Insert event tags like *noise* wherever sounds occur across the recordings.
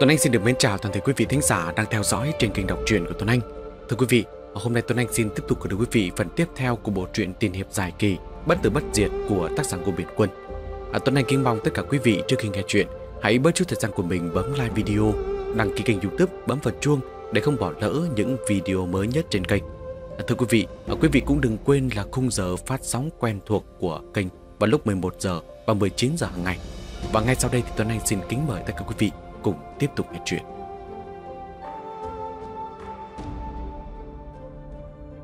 Tuấn Anh xin được mến chào toàn thể quý vị thính giả đang theo dõi trên kênh đọc truyện của Tuấn Anh. Thưa quý vị, hôm nay Tuấn Anh xin tiếp tục gửi đến quý vị phần tiếp theo của bộ truyện tiền hiệp dài kỳ Bất tử bất diệt của tác giả của Biển Quân. À, Tuấn Anh kính mong tất cả quý vị trước khi nghe chuyện hãy bớt chút thời gian của mình bấm like video, đăng ký kênh YouTube, bấm vào chuông để không bỏ lỡ những video mới nhất trên kênh. À, thưa quý vị, à, quý vị cũng đừng quên là khung giờ phát sóng quen thuộc của kênh vào lúc 11 giờ và 19 giờ hàng ngày. Và ngay sau đây thì Tuấn Anh xin kính mời tất cả quý vị cùng tiếp tục nghe chuyện.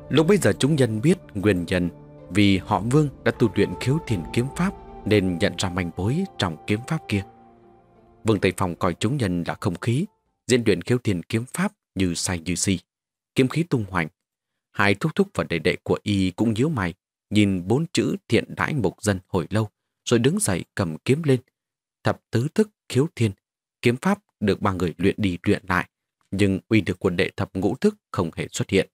Lúc bây giờ chúng nhân biết nguyên nhân vì họ Vương đã tu luyện khiếu thiền kiếm pháp nên nhận ra manh mối trong kiếm pháp kia. Vương Tây Phong coi chúng nhân là không khí, diễn luyện khiếu thiền kiếm pháp như say như si, kiếm khí tung hoành. Hai thúc thúc và đệ đệ của y cũng nhíu mày, nhìn bốn chữ thiện đãi mục dân hồi lâu, rồi đứng dậy cầm kiếm lên. Thập tứ thức khiếu thiên kiếm pháp được ba người luyện đi luyện lại, nhưng uy được của đệ thập ngũ thức không hề xuất hiện.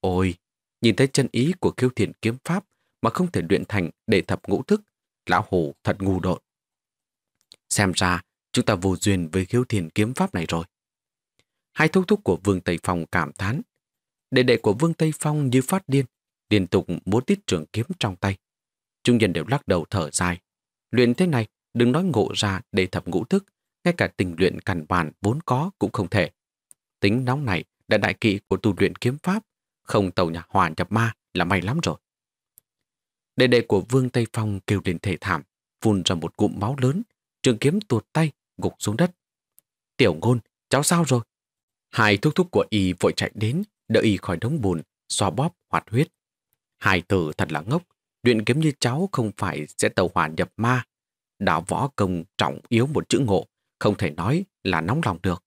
Ôi, nhìn thấy chân ý của khiêu thiền kiếm pháp mà không thể luyện thành đệ thập ngũ thức, lão hồ thật ngu độn. Xem ra, chúng ta vô duyên với khiêu thiền kiếm pháp này rồi. Hai thúc thúc của Vương Tây Phong cảm thán. Đệ đệ của Vương Tây Phong như phát điên, liên tục muốn tít trường kiếm trong tay. Trung nhân đều lắc đầu thở dài. Luyện thế này, đừng nói ngộ ra để thập ngũ thức, ngay cả tình luyện cằn bản vốn có cũng không thể. Tính nóng này đã đại kỵ của tu luyện kiếm pháp, không tàu nhà hòa nhập ma là may lắm rồi. Đệ đệ của Vương Tây Phong kêu lên thể thảm, phun ra một cụm máu lớn, trường kiếm tuột tay, gục xuống đất. Tiểu ngôn, cháu sao rồi? Hai thúc thúc của y vội chạy đến, đỡ y khỏi đống bùn, xoa bóp, hoạt huyết. Hai tử thật là ngốc, luyện kiếm như cháu không phải sẽ tàu hỏa nhập ma. Đạo võ công trọng yếu một chữ ngộ, không thể nói là nóng lòng được.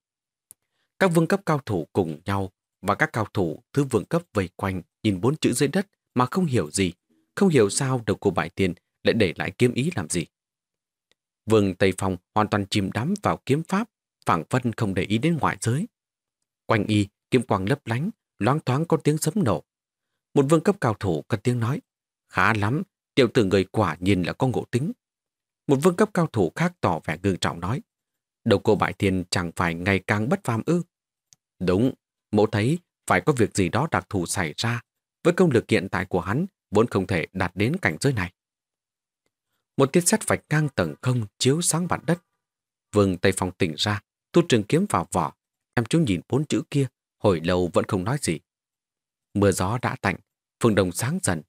Các vương cấp cao thủ cùng nhau và các cao thủ thứ vương cấp vây quanh nhìn bốn chữ dưới đất mà không hiểu gì, không hiểu sao đầu cô bại tiền lại để lại kiếm ý làm gì. Vương Tây Phong hoàn toàn chìm đắm vào kiếm pháp, phảng phân không để ý đến ngoại giới. Quanh y, kiếm quang lấp lánh, loáng thoáng có tiếng sấm nổ. Một vương cấp cao thủ cất tiếng nói, khá lắm, tiểu tử người quả nhìn là có ngộ tính. Một vương cấp cao thủ khác tỏ vẻ gương trọng nói, Đầu cô bại thiên chẳng phải ngày càng bất phàm ư. Đúng, mẫu thấy phải có việc gì đó đặc thù xảy ra. Với công lực hiện tại của hắn, vốn không thể đạt đến cảnh giới này. Một tiết sét vạch ngang tầng không chiếu sáng mặt đất. Vương Tây Phong tỉnh ra, tu trường kiếm vào vỏ. Em chú nhìn bốn chữ kia, hồi lâu vẫn không nói gì. Mưa gió đã tạnh, phương đồng sáng dần.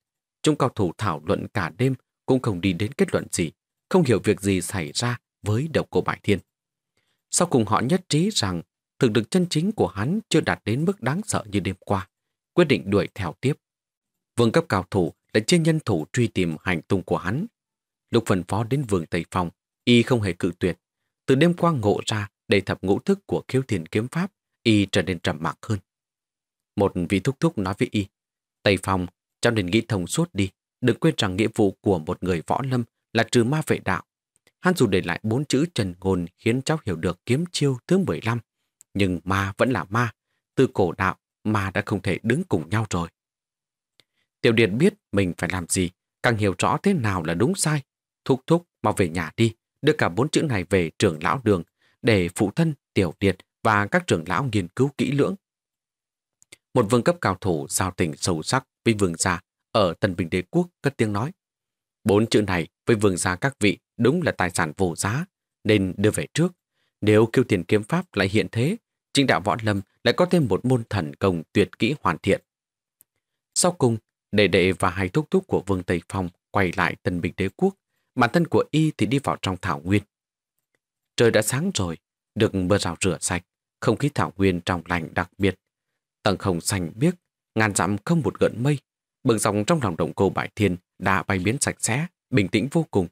Chúng cao thủ thảo luận cả đêm cũng không đi đến kết luận gì, không hiểu việc gì xảy ra với độc cô Bại Thiên. Sau cùng họ nhất trí rằng thực lực chân chính của hắn chưa đạt đến mức đáng sợ như đêm qua, quyết định đuổi theo tiếp. Vương cấp cao thủ đã chia nhân thủ truy tìm hành tung của hắn. lục phần phó đến vườn Tây Phong, y không hề cự tuyệt. Từ đêm qua ngộ ra đầy thập ngũ thức của khiếu thiền kiếm pháp, y trở nên trầm mặc hơn. Một vị thúc thúc nói với y, Tây Phong, cháu nên nghĩ thông suốt đi, đừng quên rằng nghĩa vụ của một người võ lâm là trừ ma vệ đạo, Hắn dù để lại bốn chữ trần ngôn khiến cháu hiểu được kiếm chiêu thứ 15. Nhưng ma vẫn là ma. Từ cổ đạo, ma đã không thể đứng cùng nhau rồi. Tiểu Điền biết mình phải làm gì, càng hiểu rõ thế nào là đúng sai. Thúc thúc, mau về nhà đi, đưa cả bốn chữ này về trưởng lão đường để phụ thân, tiểu Điệt và các trưởng lão nghiên cứu kỹ lưỡng. Một vương cấp cao thủ giao tình sâu sắc với vương gia ở Tân Bình Đế Quốc cất tiếng nói. Bốn chữ này với vương gia các vị đúng là tài sản vô giá, nên đưa về trước. Nếu kiêu tiền kiếm pháp lại hiện thế, trinh đạo võ lâm lại có thêm một môn thần công tuyệt kỹ hoàn thiện. Sau cùng, đệ đệ và hai thúc thúc của Vương Tây Phong quay lại tân bình đế quốc, bản thân của y thì đi vào trong thảo nguyên. Trời đã sáng rồi, được mưa rào rửa sạch, không khí thảo nguyên trong lành đặc biệt. Tầng không xanh biếc, ngàn dặm không một gợn mây, bừng dòng trong lòng động cô Bải Thiên đã bay biến sạch sẽ, bình tĩnh vô cùng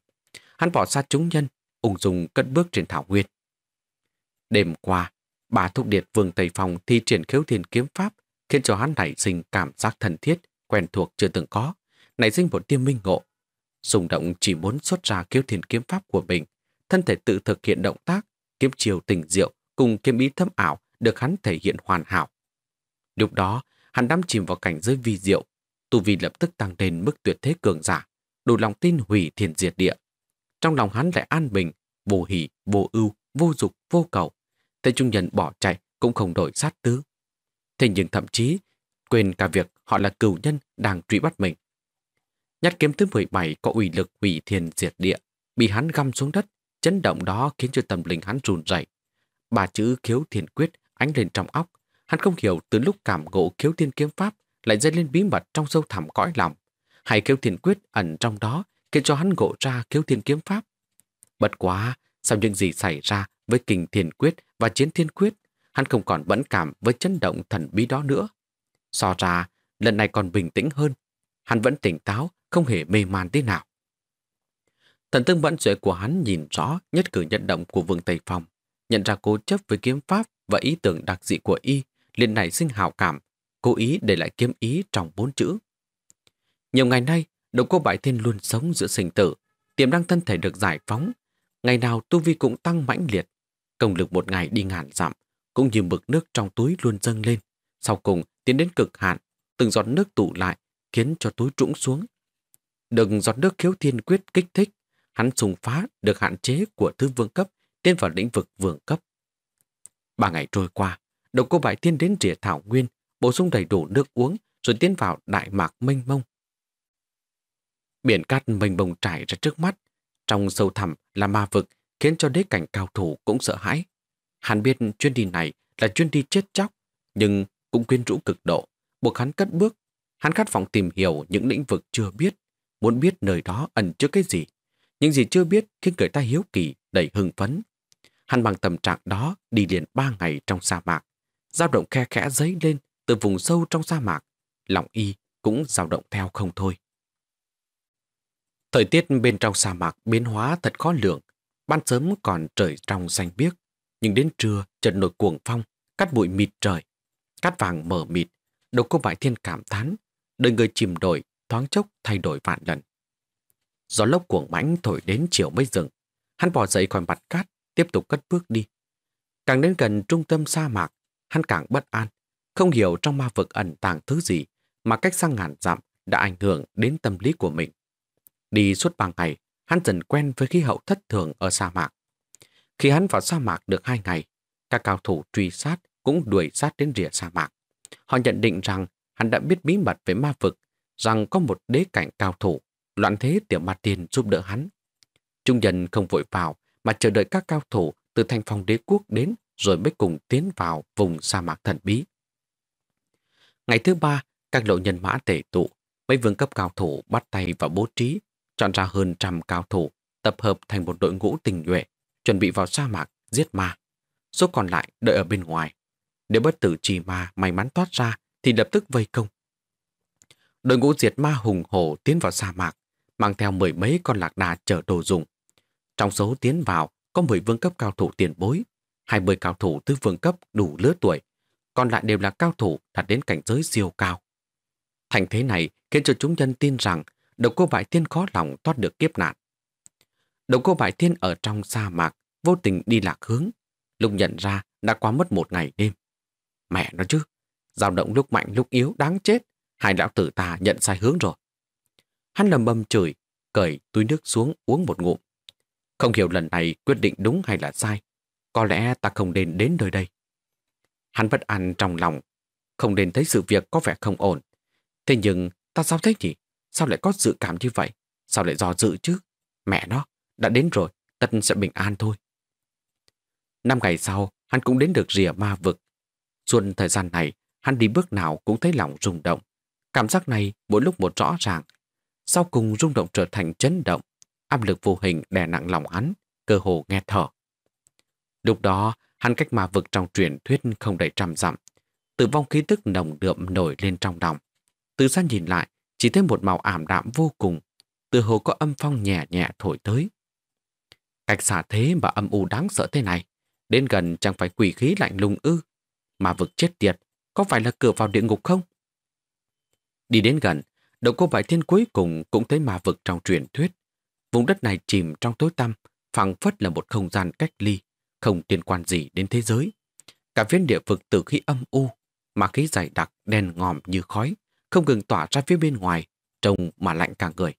hắn bỏ xa chúng nhân, ung dung cất bước trên thảo nguyên. Đêm qua, bà thúc điệt Vương Tây Phong thi triển khiếu thiên kiếm pháp, khiến cho hắn nảy sinh cảm giác thân thiết, quen thuộc chưa từng có, nảy sinh một tiêm minh ngộ. Dùng động chỉ muốn xuất ra khiếu thiên kiếm pháp của mình, thân thể tự thực hiện động tác, kiếm chiều tình diệu cùng kiếm ý thâm ảo được hắn thể hiện hoàn hảo. Lúc đó, hắn đắm chìm vào cảnh giới vi diệu, tu vi lập tức tăng lên mức tuyệt thế cường giả, đủ lòng tin hủy thiền diệt địa trong lòng hắn lại an bình, vô hỷ, vô ưu, vô dục, vô cầu. Thế trung nhân bỏ chạy cũng không đổi sát tứ. Thế nhưng thậm chí, quên cả việc họ là cựu nhân đang truy bắt mình. Nhát kiếm thứ 17 có uy lực hủy thiên diệt địa, bị hắn găm xuống đất, chấn động đó khiến cho tâm linh hắn run rẩy. bà chữ khiếu thiên quyết ánh lên trong óc, hắn không hiểu từ lúc cảm ngộ khiếu thiên kiếm pháp lại dây lên bí mật trong sâu thẳm cõi lòng, hay khiếu thiên quyết ẩn trong đó khiến cho hắn ngộ ra khiếu thiên kiếm pháp. Bất quá, sau những gì xảy ra với kình thiên quyết và chiến thiên quyết, hắn không còn vẫn cảm với chấn động thần bí đó nữa. So ra, lần này còn bình tĩnh hơn. Hắn vẫn tỉnh táo, không hề mê man tí nào. Thần tương bận duệ của hắn nhìn rõ nhất cử nhận động của Vương Tây Phong, nhận ra cố chấp với kiếm pháp và ý tưởng đặc dị của y, liền nảy sinh hào cảm, cố ý để lại kiếm ý trong bốn chữ. Nhiều ngày nay, Độc cô bại thiên luôn sống giữa sinh tử, tiềm năng thân thể được giải phóng. Ngày nào tu vi cũng tăng mãnh liệt, công lực một ngày đi ngàn dặm, cũng như mực nước trong túi luôn dâng lên. Sau cùng tiến đến cực hạn, từng giọt nước tụ lại, khiến cho túi trũng xuống. Đừng giọt nước khiếu thiên quyết kích thích, hắn sùng phá được hạn chế của thư vương cấp tiến vào lĩnh vực vương cấp. Ba ngày trôi qua, độc cô bại tiên đến rìa thảo nguyên, bổ sung đầy đủ nước uống rồi tiến vào đại mạc mênh mông. Biển cát mênh bồng trải ra trước mắt. Trong sâu thẳm là ma vực, khiến cho đế cảnh cao thủ cũng sợ hãi. Hắn biết chuyến đi này là chuyến đi chết chóc, nhưng cũng quyến rũ cực độ, buộc hắn cất bước. Hắn khát vọng tìm hiểu những lĩnh vực chưa biết, muốn biết nơi đó ẩn chứa cái gì. Những gì chưa biết khiến người ta hiếu kỳ, đầy hưng phấn. Hắn bằng tâm trạng đó đi liền ba ngày trong sa mạc. dao động khe khẽ dấy lên từ vùng sâu trong sa mạc. Lòng y cũng dao động theo không thôi. Thời tiết bên trong sa mạc biến hóa thật khó lường. Ban sớm còn trời trong xanh biếc, nhưng đến trưa trận nổi cuồng phong, cắt bụi mịt trời. Cát vàng mở mịt, đâu có vải thiên cảm thán, đời người chìm đổi, thoáng chốc thay đổi vạn lần. Gió lốc cuồng mãnh thổi đến chiều mới dừng. Hắn bỏ dậy khỏi mặt cát, tiếp tục cất bước đi. Càng đến gần trung tâm sa mạc, hắn càng bất an, không hiểu trong ma vực ẩn tàng thứ gì mà cách sang ngàn dặm đã ảnh hưởng đến tâm lý của mình. Đi suốt ba ngày, hắn dần quen với khí hậu thất thường ở sa mạc. Khi hắn vào sa mạc được hai ngày, các cao thủ truy sát cũng đuổi sát đến rìa sa mạc. Họ nhận định rằng hắn đã biết bí mật về ma vực, rằng có một đế cảnh cao thủ, loạn thế tiểu ma tiền giúp đỡ hắn. Trung nhân không vội vào mà chờ đợi các cao thủ từ thành phòng đế quốc đến rồi mới cùng tiến vào vùng sa mạc thần bí. Ngày thứ ba, các lộ nhân mã tể tụ, mấy vương cấp cao thủ bắt tay vào bố trí chọn ra hơn trăm cao thủ, tập hợp thành một đội ngũ tình nhuệ, chuẩn bị vào sa mạc giết ma. Số còn lại đợi ở bên ngoài. Nếu bất tử trì ma may mắn thoát ra thì lập tức vây công. Đội ngũ diệt ma hùng hổ tiến vào sa mạc, mang theo mười mấy con lạc đà chở đồ dùng. Trong số tiến vào có mười vương cấp cao thủ tiền bối, hai 20 cao thủ tứ vương cấp đủ lứa tuổi, còn lại đều là cao thủ đạt đến cảnh giới siêu cao. Thành thế này khiến cho chúng nhân tin rằng độc cô bại thiên khó lòng thoát được kiếp nạn. Độc cô bại thiên ở trong sa mạc, vô tình đi lạc hướng. Lúc nhận ra đã quá mất một ngày đêm. Mẹ nó chứ, dao động lúc mạnh lúc yếu đáng chết. Hai lão tử ta nhận sai hướng rồi. Hắn lầm bầm chửi, cởi túi nước xuống uống một ngụm. Không hiểu lần này quyết định đúng hay là sai. Có lẽ ta không nên đến nơi đây. Hắn bất an trong lòng, không nên thấy sự việc có vẻ không ổn. Thế nhưng ta sao thế nhỉ? Sao lại có dự cảm như vậy? Sao lại dò dự chứ? Mẹ nó, đã đến rồi, tất sẽ bình an thôi. Năm ngày sau, hắn cũng đến được rìa ma vực. Xuân thời gian này, hắn đi bước nào cũng thấy lòng rung động. Cảm giác này mỗi lúc một rõ ràng. Sau cùng rung động trở thành chấn động, áp lực vô hình đè nặng lòng hắn, cơ hồ nghe thở. Lúc đó, hắn cách ma vực trong truyền thuyết không đầy trăm dặm. Tử vong khí tức nồng đượm nổi lên trong lòng. Từ xa nhìn lại, chỉ thấy một màu ảm đạm vô cùng, từ hồ có âm phong nhẹ nhẹ thổi tới. Cách xả thế mà âm u đáng sợ thế này, đến gần chẳng phải quỷ khí lạnh lùng ư, mà vực chết tiệt, có phải là cửa vào địa ngục không? Đi đến gần, động cô bại thiên cuối cùng cũng thấy mà vực trong truyền thuyết. Vùng đất này chìm trong tối tăm, phẳng phất là một không gian cách ly, không liên quan gì đến thế giới. Cả viên địa vực từ khi âm u, mà khí dày đặc đen ngòm như khói, không ngừng tỏa ra phía bên ngoài, trông mà lạnh cả người.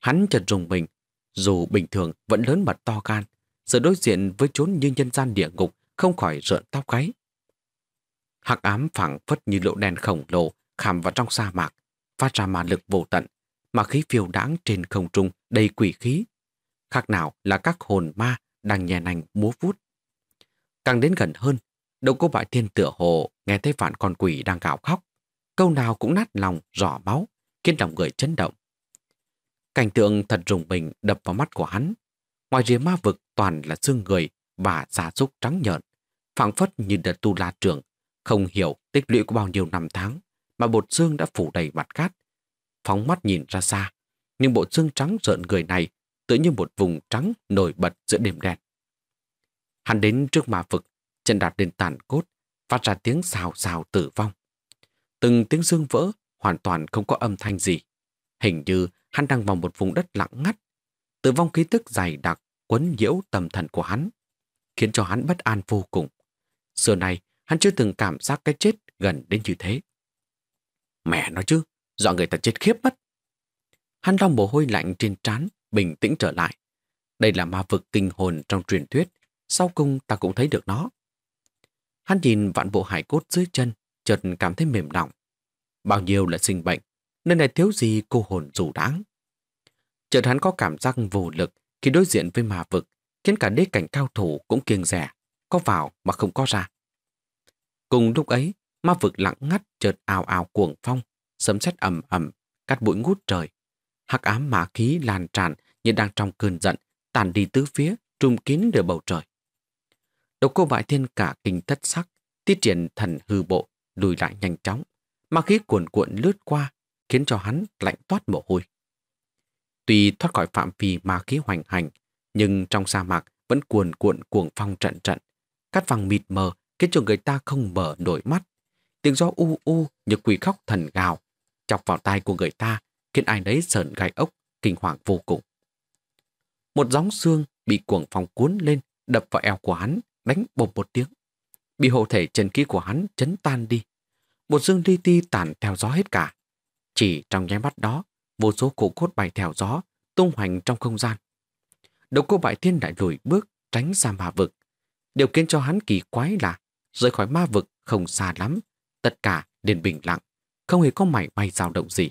Hắn chợt rùng mình, dù bình thường vẫn lớn mặt to gan, giờ đối diện với chốn như nhân gian địa ngục không khỏi rợn tóc gáy. Hắc ám phẳng phất như lỗ đèn khổng lồ khảm vào trong sa mạc, phát ra mà lực vô tận, mà khí phiêu đãng trên không trung đầy quỷ khí. Khác nào là các hồn ma đang nhẹ nành múa vút. Càng đến gần hơn, đầu cô bại thiên tựa hồ nghe thấy vạn con quỷ đang gào khóc câu nào cũng nát lòng, rõ máu, khiến lòng người chấn động. Cảnh tượng thật rùng mình đập vào mắt của hắn. Ngoài rìa ma vực toàn là xương người và da súc trắng nhợn, phảng phất như đợt tu la trường, không hiểu tích lũy của bao nhiêu năm tháng mà bột xương đã phủ đầy mặt cát. Phóng mắt nhìn ra xa, nhưng bộ xương trắng rợn người này tựa như một vùng trắng nổi bật giữa đêm đen. Hắn đến trước ma vực, chân đạp lên tàn cốt, phát ra tiếng xào xào tử vong từng tiếng dương vỡ, hoàn toàn không có âm thanh gì. Hình như hắn đang vào một vùng đất lặng ngắt. Tử vong khí tức dày đặc quấn nhiễu tâm thần của hắn, khiến cho hắn bất an vô cùng. Xưa này, hắn chưa từng cảm giác cái chết gần đến như thế. Mẹ nói chứ, dọa người ta chết khiếp mất. Hắn lau mồ hôi lạnh trên trán, bình tĩnh trở lại. Đây là ma vực kinh hồn trong truyền thuyết, sau cùng ta cũng thấy được nó. Hắn nhìn vạn bộ hải cốt dưới chân, chợt cảm thấy mềm lòng. Bao nhiêu là sinh bệnh, nơi này thiếu gì cô hồn rủ đáng. Chợt hắn có cảm giác vô lực khi đối diện với ma vực, khiến cả đế cảnh cao thủ cũng kiêng rẻ, có vào mà không có ra. Cùng lúc ấy, ma vực lặng ngắt chợt ào ào cuồng phong, sấm sét ầm ầm, cắt bụi ngút trời. Hắc ám mã khí lan tràn như đang trong cơn giận, tàn đi tứ phía, trùm kín nửa bầu trời. Độc cô bại thiên cả kinh thất sắc, tiết triển thần hư bộ, lùi lại nhanh chóng, mà khí cuồn cuộn lướt qua, khiến cho hắn lạnh toát mồ hôi. Tuy thoát khỏi phạm vi ma khí hoành hành, nhưng trong sa mạc vẫn cuồn cuộn cuồng phong trận trận. Cát vàng mịt mờ khiến cho người ta không mở nổi mắt. Tiếng gió u u như quỷ khóc thần gào, chọc vào tai của người ta khiến ai đấy sờn gai ốc, kinh hoàng vô cùng. Một gióng xương bị cuồng phong cuốn lên, đập vào eo của hắn, đánh bồm một tiếng bị hộ thể chân khí của hắn chấn tan đi. Một dương li ti tản theo gió hết cả. Chỉ trong nháy mắt đó, vô số cổ cốt bay theo gió, tung hoành trong không gian. Độc cô bại thiên lại lùi bước, tránh ra ma vực. Điều kiện cho hắn kỳ quái là rời khỏi ma vực không xa lắm, tất cả liền bình lặng, không hề có mảy bay dao động gì.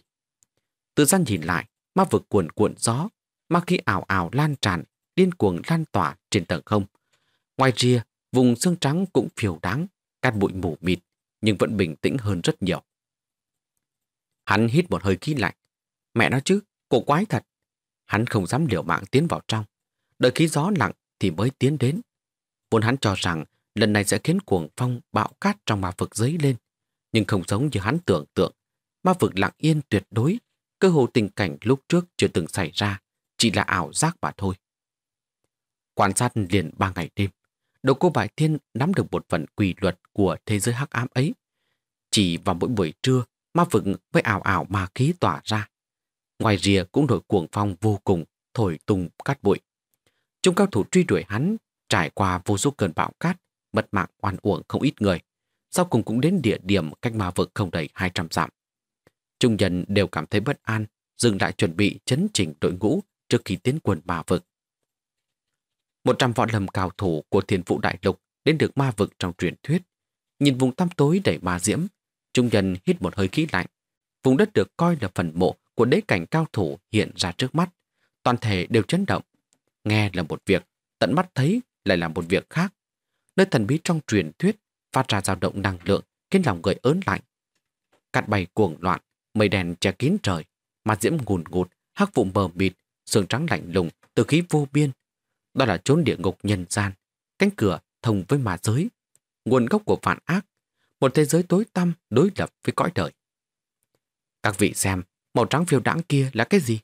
Từ gian nhìn lại, ma vực cuồn cuộn gió, ma khí ảo ảo lan tràn, điên cuồng lan tỏa trên tầng không. Ngoài rìa Vùng xương trắng cũng phiêu đáng, cát bụi mù mịt, nhưng vẫn bình tĩnh hơn rất nhiều. Hắn hít một hơi khí lạnh. Mẹ nó chứ, cổ quái thật. Hắn không dám liều mạng tiến vào trong. Đợi khí gió lặng thì mới tiến đến. Vốn hắn cho rằng lần này sẽ khiến cuồng phong bạo cát trong ma vực giấy lên. Nhưng không giống như hắn tưởng tượng. Ma vực lặng yên tuyệt đối. Cơ hồ tình cảnh lúc trước chưa từng xảy ra. Chỉ là ảo giác mà thôi. Quan sát liền ba ngày đêm đầu cô Vải Thiên nắm được một phần quy luật của thế giới hắc ám ấy. Chỉ vào mỗi buổi trưa, ma vực với ảo ảo ma khí tỏa ra. Ngoài rìa cũng nổi cuồng phong vô cùng, thổi tung cát bụi. Trung cao thủ truy đuổi hắn, trải qua vô số cơn bão cát, mật mạng oan uổng không ít người. Sau cùng cũng đến địa điểm cách ma vực không đầy 200 dặm. Trung nhân đều cảm thấy bất an, dừng lại chuẩn bị chấn chỉnh đội ngũ trước khi tiến quân ma vực. Một trăm võ lâm cao thủ của thiên vũ đại lục đến được ma vực trong truyền thuyết. Nhìn vùng tăm tối đầy ma diễm, trung nhân hít một hơi khí lạnh. Vùng đất được coi là phần mộ của đế cảnh cao thủ hiện ra trước mắt. Toàn thể đều chấn động. Nghe là một việc, tận mắt thấy lại là một việc khác. Nơi thần bí trong truyền thuyết phát ra dao động năng lượng khiến lòng người ớn lạnh. Cát bay cuồng loạn, mây đèn che kín trời, mặt diễm ngùn ngụt, hắc vụm bờ mịt, sương trắng lạnh lùng từ khí vô biên đó là chốn địa ngục nhân gian, cánh cửa thông với ma giới, nguồn gốc của phản ác, một thế giới tối tăm đối lập với cõi đời. Các vị xem, màu trắng phiêu đãng kia là cái gì?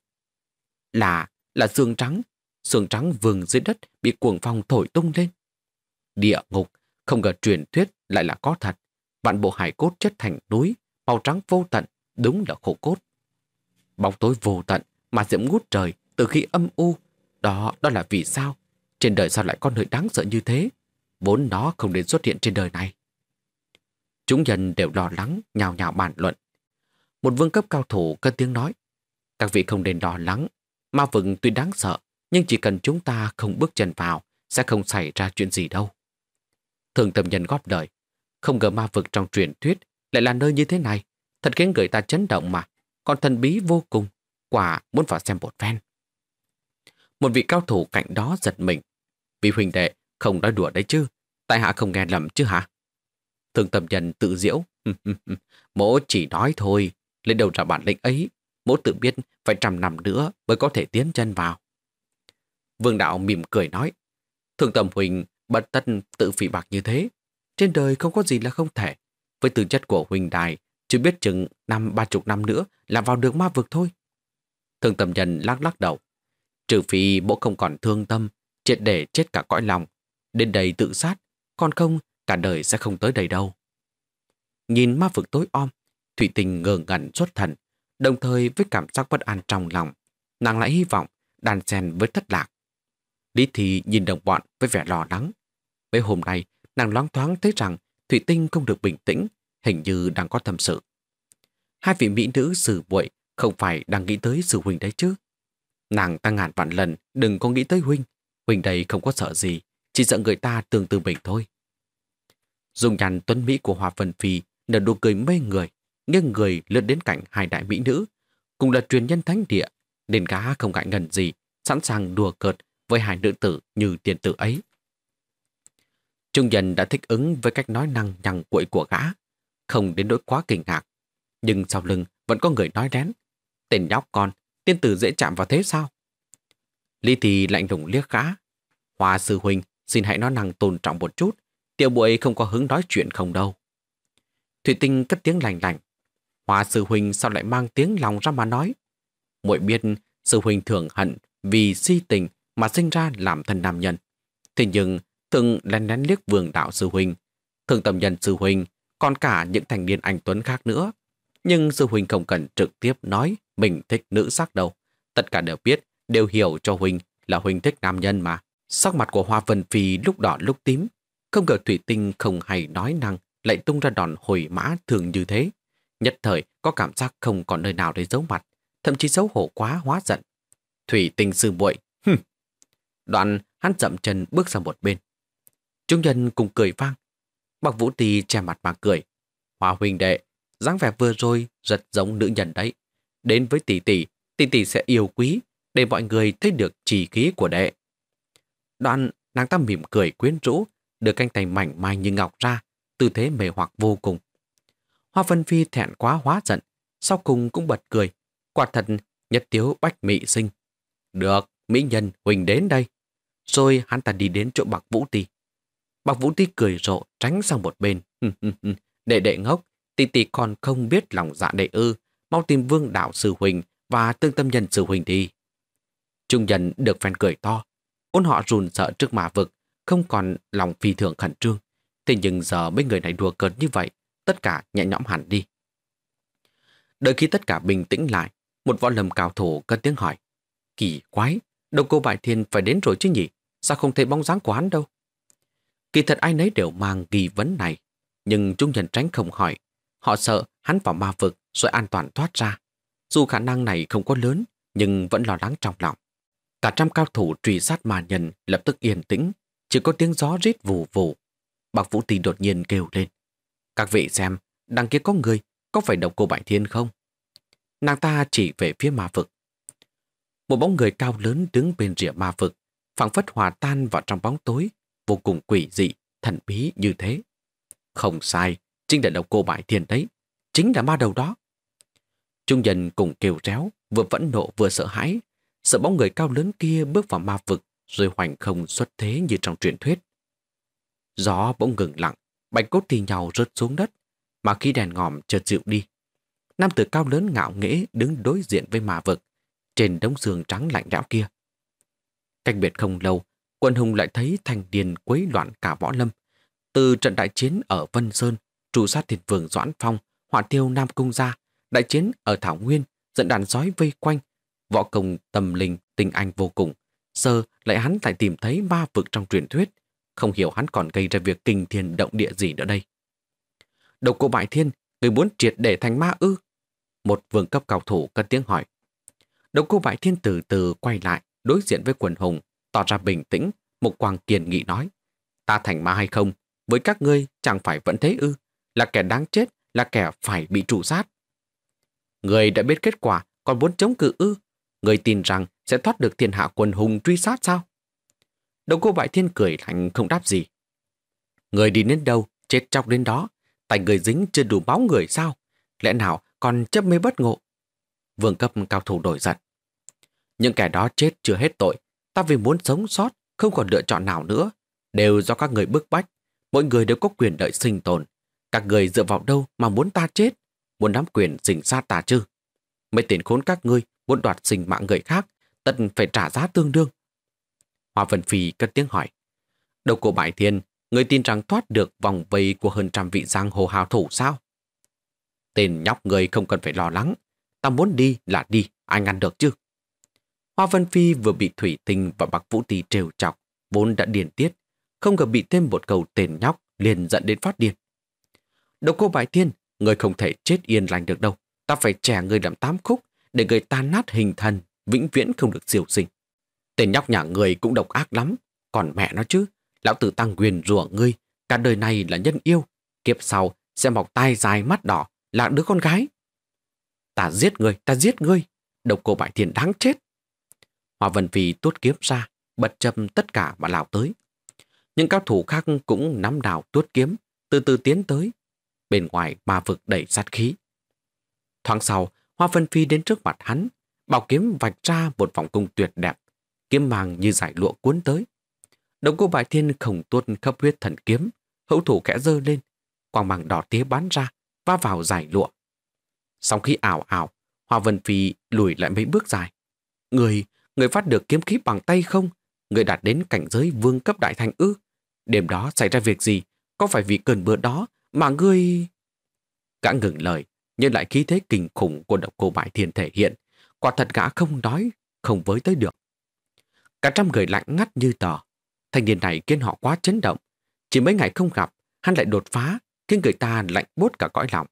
Là, là xương trắng, xương trắng vừng dưới đất bị cuồng phong thổi tung lên. Địa ngục, không ngờ truyền thuyết lại là có thật. Vạn bộ hải cốt chất thành núi, màu trắng vô tận, đúng là khổ cốt. Bóng tối vô tận mà diễm ngút trời từ khi âm u đó, đó là vì sao? Trên đời sao lại có nơi đáng sợ như thế? Vốn nó không nên xuất hiện trên đời này. Chúng dân đều lo lắng, nhào nhào bàn luận. Một vương cấp cao thủ cất tiếng nói. Các vị không nên lo lắng. Ma vực tuy đáng sợ, nhưng chỉ cần chúng ta không bước chân vào, sẽ không xảy ra chuyện gì đâu. Thường tầm nhân góp đời. Không ngờ ma vực trong truyền thuyết lại là nơi như thế này. Thật khiến người ta chấn động mà, còn thần bí vô cùng. Quả muốn vào xem một phen một vị cao thủ cạnh đó giật mình. vị huynh đệ, không nói đùa đấy chứ, tại hạ không nghe lầm chứ hả? Thường tầm nhân tự diễu, mỗ chỉ nói thôi, lên đầu ra bản lĩnh ấy, mỗ tự biết phải trăm năm nữa mới có thể tiến chân vào. Vương đạo mỉm cười nói, thường tầm huynh bật tất tự phỉ bạc như thế, trên đời không có gì là không thể. Với tư chất của huynh đài, chưa biết chừng năm ba chục năm nữa là vào được ma vực thôi. Thường tầm nhân lắc lắc đầu. Trừ phi bỗ không còn thương tâm, triệt để chết cả cõi lòng, đến đây tự sát, còn không, cả đời sẽ không tới đây đâu. Nhìn ma vực tối om, Thủy Tình ngờ ngẩn xuất thần, đồng thời với cảm giác bất an trong lòng, nàng lại hy vọng đàn sen với thất lạc. Lý Thị nhìn đồng bọn với vẻ lo lắng. Mấy hôm nay, nàng loáng thoáng thấy rằng Thủy Tinh không được bình tĩnh, hình như đang có tâm sự. Hai vị mỹ nữ xử bụi, không phải đang nghĩ tới sự huynh đấy chứ. Nàng ta ngàn vạn lần, đừng có nghĩ tới Huynh. Huynh đây không có sợ gì, chỉ sợ người ta tương tư mình thôi. Dùng nhàn tuấn Mỹ của Hòa Vân Phi nở nụ cười mê người, nhưng người lướt đến cạnh hai đại mỹ nữ, cùng là truyền nhân thánh địa, nên gã không ngại ngần gì, sẵn sàng đùa cợt với hai nữ tử như tiền tử ấy. Trung Nhân đã thích ứng với cách nói năng nhằng quậy của gã, không đến nỗi quá kinh ngạc. Nhưng sau lưng vẫn có người nói đến. Tên nhóc con tiên tử dễ chạm vào thế sao? Lý thì lạnh lùng liếc gã. Hòa sư huynh, xin hãy nói năng tôn trọng một chút. Tiểu bụi không có hứng nói chuyện không đâu. Thủy tinh cất tiếng lành lành. Hòa sư huynh sao lại mang tiếng lòng ra mà nói? Muội biết sư huynh thường hận vì si tình mà sinh ra làm thân nam nhân. Thế nhưng thường lén lén liếc vườn đạo sư huynh, thường tầm nhân sư huynh, còn cả những thành niên anh Tuấn khác nữa. Nhưng sư huynh không cần trực tiếp nói mình thích nữ sắc đâu. Tất cả đều biết, đều hiểu cho Huynh là Huynh thích nam nhân mà. Sắc mặt của Hoa Vân Phi lúc đỏ lúc tím. Không ngờ Thủy Tinh không hay nói năng, lại tung ra đòn hồi mã thường như thế. Nhất thời có cảm giác không còn nơi nào để giấu mặt, thậm chí xấu hổ quá hóa giận. Thủy Tinh sư muội hừm. Đoạn hắn dậm chân bước sang một bên. Chúng nhân cùng cười vang. Bạc Vũ Tì che mặt mà cười. Hoa huynh đệ, dáng vẻ vừa rồi rất giống nữ nhân đấy. Đến với tỷ tỷ, tỷ tỷ sẽ yêu quý, để mọi người thấy được chỉ khí của đệ. Đoạn, nàng ta mỉm cười quyến rũ, đưa canh tay mảnh mai như ngọc ra, tư thế mề hoặc vô cùng. Hoa Vân Phi thẹn quá hóa giận, sau cùng cũng bật cười. Quả thật, nhất tiếu bách mị sinh. Được, mỹ nhân, Huỳnh đến đây. Rồi hắn ta đi đến chỗ bạc Vũ Ti. Bạc Vũ Ti cười rộ, tránh sang một bên. *laughs* đệ đệ ngốc, tỷ tỷ còn không biết lòng dạ đệ ư, mau tìm vương đạo sư huynh và tương tâm nhân sư huynh đi. Trung nhân được phen cười to, ôn họ run sợ trước mà vực, không còn lòng phi thường khẩn trương. Thế nhưng giờ mấy người này đùa cợt như vậy, tất cả nhẹ nhõm hẳn đi. Đợi khi tất cả bình tĩnh lại, một võ lầm cao thủ cất tiếng hỏi. Kỳ quái, đâu cô bại thiên phải đến rồi chứ nhỉ? Sao không thấy bóng dáng của hắn đâu? Kỳ thật ai nấy đều mang kỳ vấn này, nhưng Trung Nhân tránh không hỏi. Họ sợ hắn vào ma vực rồi an toàn thoát ra. Dù khả năng này không có lớn, nhưng vẫn lo lắng trong lòng. Cả trăm cao thủ truy sát mà nhân lập tức yên tĩnh, chỉ có tiếng gió rít vù vù. Bạc Vũ Tì đột nhiên kêu lên. Các vị xem, đằng kia có người, có phải độc cô Bại Thiên không? Nàng ta chỉ về phía ma vực. Một bóng người cao lớn đứng bên rìa ma vực, phảng phất hòa tan vào trong bóng tối, vô cùng quỷ dị, thần bí như thế. Không sai, chính là độc cô Bại Thiên đấy chính là ma đầu đó. Trung nhân cùng kêu réo, vừa vẫn nộ vừa sợ hãi, sợ bóng người cao lớn kia bước vào ma vực rồi hoành không xuất thế như trong truyền thuyết. Gió bỗng ngừng lặng, bạch cốt thì nhào rớt xuống đất, mà khi đèn ngòm chợt dịu đi. Nam tử cao lớn ngạo nghễ đứng đối diện với ma vực, trên đống xương trắng lạnh lẽo kia. Cách biệt không lâu, quân hùng lại thấy thành điền quấy loạn cả võ lâm. Từ trận đại chiến ở Vân Sơn, trụ sát thiền vườn Doãn Phong hỏa tiêu Nam Cung ra, đại chiến ở Thảo Nguyên, dẫn đàn sói vây quanh, võ công tâm linh tình anh vô cùng. Sơ lại hắn lại tìm thấy ma vực trong truyền thuyết, không hiểu hắn còn gây ra việc kinh thiên động địa gì nữa đây. Độc cô bại thiên, người muốn triệt để thành ma ư? Một vương cấp cao thủ cất tiếng hỏi. Độc cô bại thiên từ từ quay lại, đối diện với quần hùng, tỏ ra bình tĩnh, một quang kiền nghị nói. Ta thành ma hay không, với các ngươi chẳng phải vẫn thế ư, là kẻ đáng chết là kẻ phải bị trụ sát. Người đã biết kết quả còn muốn chống cự ư? Người tin rằng sẽ thoát được thiên hạ quần hùng truy sát sao? Đồng cô bại thiên cười lạnh không đáp gì. Người đi đến đâu, chết chóc đến đó. Tại người dính chưa đủ máu người sao? Lẽ nào còn chấp mê bất ngộ? Vương cấp cao thủ đổi giận. Những kẻ đó chết chưa hết tội. Ta vì muốn sống sót, không còn lựa chọn nào nữa. Đều do các người bức bách. Mỗi người đều có quyền đợi sinh tồn, các người dựa vào đâu mà muốn ta chết? Muốn nắm quyền dình xa ta chứ? Mấy tiền khốn các ngươi muốn đoạt sinh mạng người khác, tất phải trả giá tương đương. Hoa Vân Phi cất tiếng hỏi. Đầu cổ bại thiên, người tin rằng thoát được vòng vây của hơn trăm vị giang hồ hào thủ sao? Tên nhóc người không cần phải lo lắng. Ta muốn đi là đi, ai ngăn được chứ? Hoa Vân Phi vừa bị Thủy Tinh và Bạc Vũ Tì trêu chọc, vốn đã điền tiết, không ngờ bị thêm một câu tên nhóc liền dẫn đến phát điên. Độc cô Bại Thiên, người không thể chết yên lành được đâu. Ta phải trẻ người làm tám khúc, để người tan nát hình thần, vĩnh viễn không được diều sinh. Tên nhóc nhà người cũng độc ác lắm, còn mẹ nó chứ. Lão tử tăng quyền rủa ngươi, cả đời này là nhân yêu, kiếp sau sẽ mọc tai dài mắt đỏ, là đứa con gái. Ta giết ngươi, ta giết ngươi, độc cô Bại Thiên đáng chết. Hòa Vân vì tuốt kiếm ra, bật châm tất cả mà lao tới. Những cao thủ khác cũng nắm đảo tuốt kiếm, từ từ tiến tới, bên ngoài ma vực đầy sát khí. Thoáng sau, Hoa Vân Phi đến trước mặt hắn, bảo kiếm vạch ra một vòng cung tuyệt đẹp, kiếm màng như giải lụa cuốn tới. Đồng cô bài thiên khổng tuôn khắp huyết thần kiếm, hữu thủ kẽ dơ lên, quang màng đỏ tía bắn ra, va vào giải lụa. Sau khi ảo ảo, Hoa Vân Phi lùi lại mấy bước dài. Người, người phát được kiếm khí bằng tay không? Người đạt đến cảnh giới vương cấp đại thành ư? Đêm đó xảy ra việc gì? Có phải vì cơn mưa đó mà ngươi... Gã ngừng lời, nhưng lại khí thế kinh khủng của độc cô bại thiên thể hiện. Quả thật gã không nói, không với tới được. Cả trăm người lạnh ngắt như tờ. Thanh niên này khiến họ quá chấn động. Chỉ mấy ngày không gặp, hắn lại đột phá, khiến người ta lạnh bốt cả cõi lòng.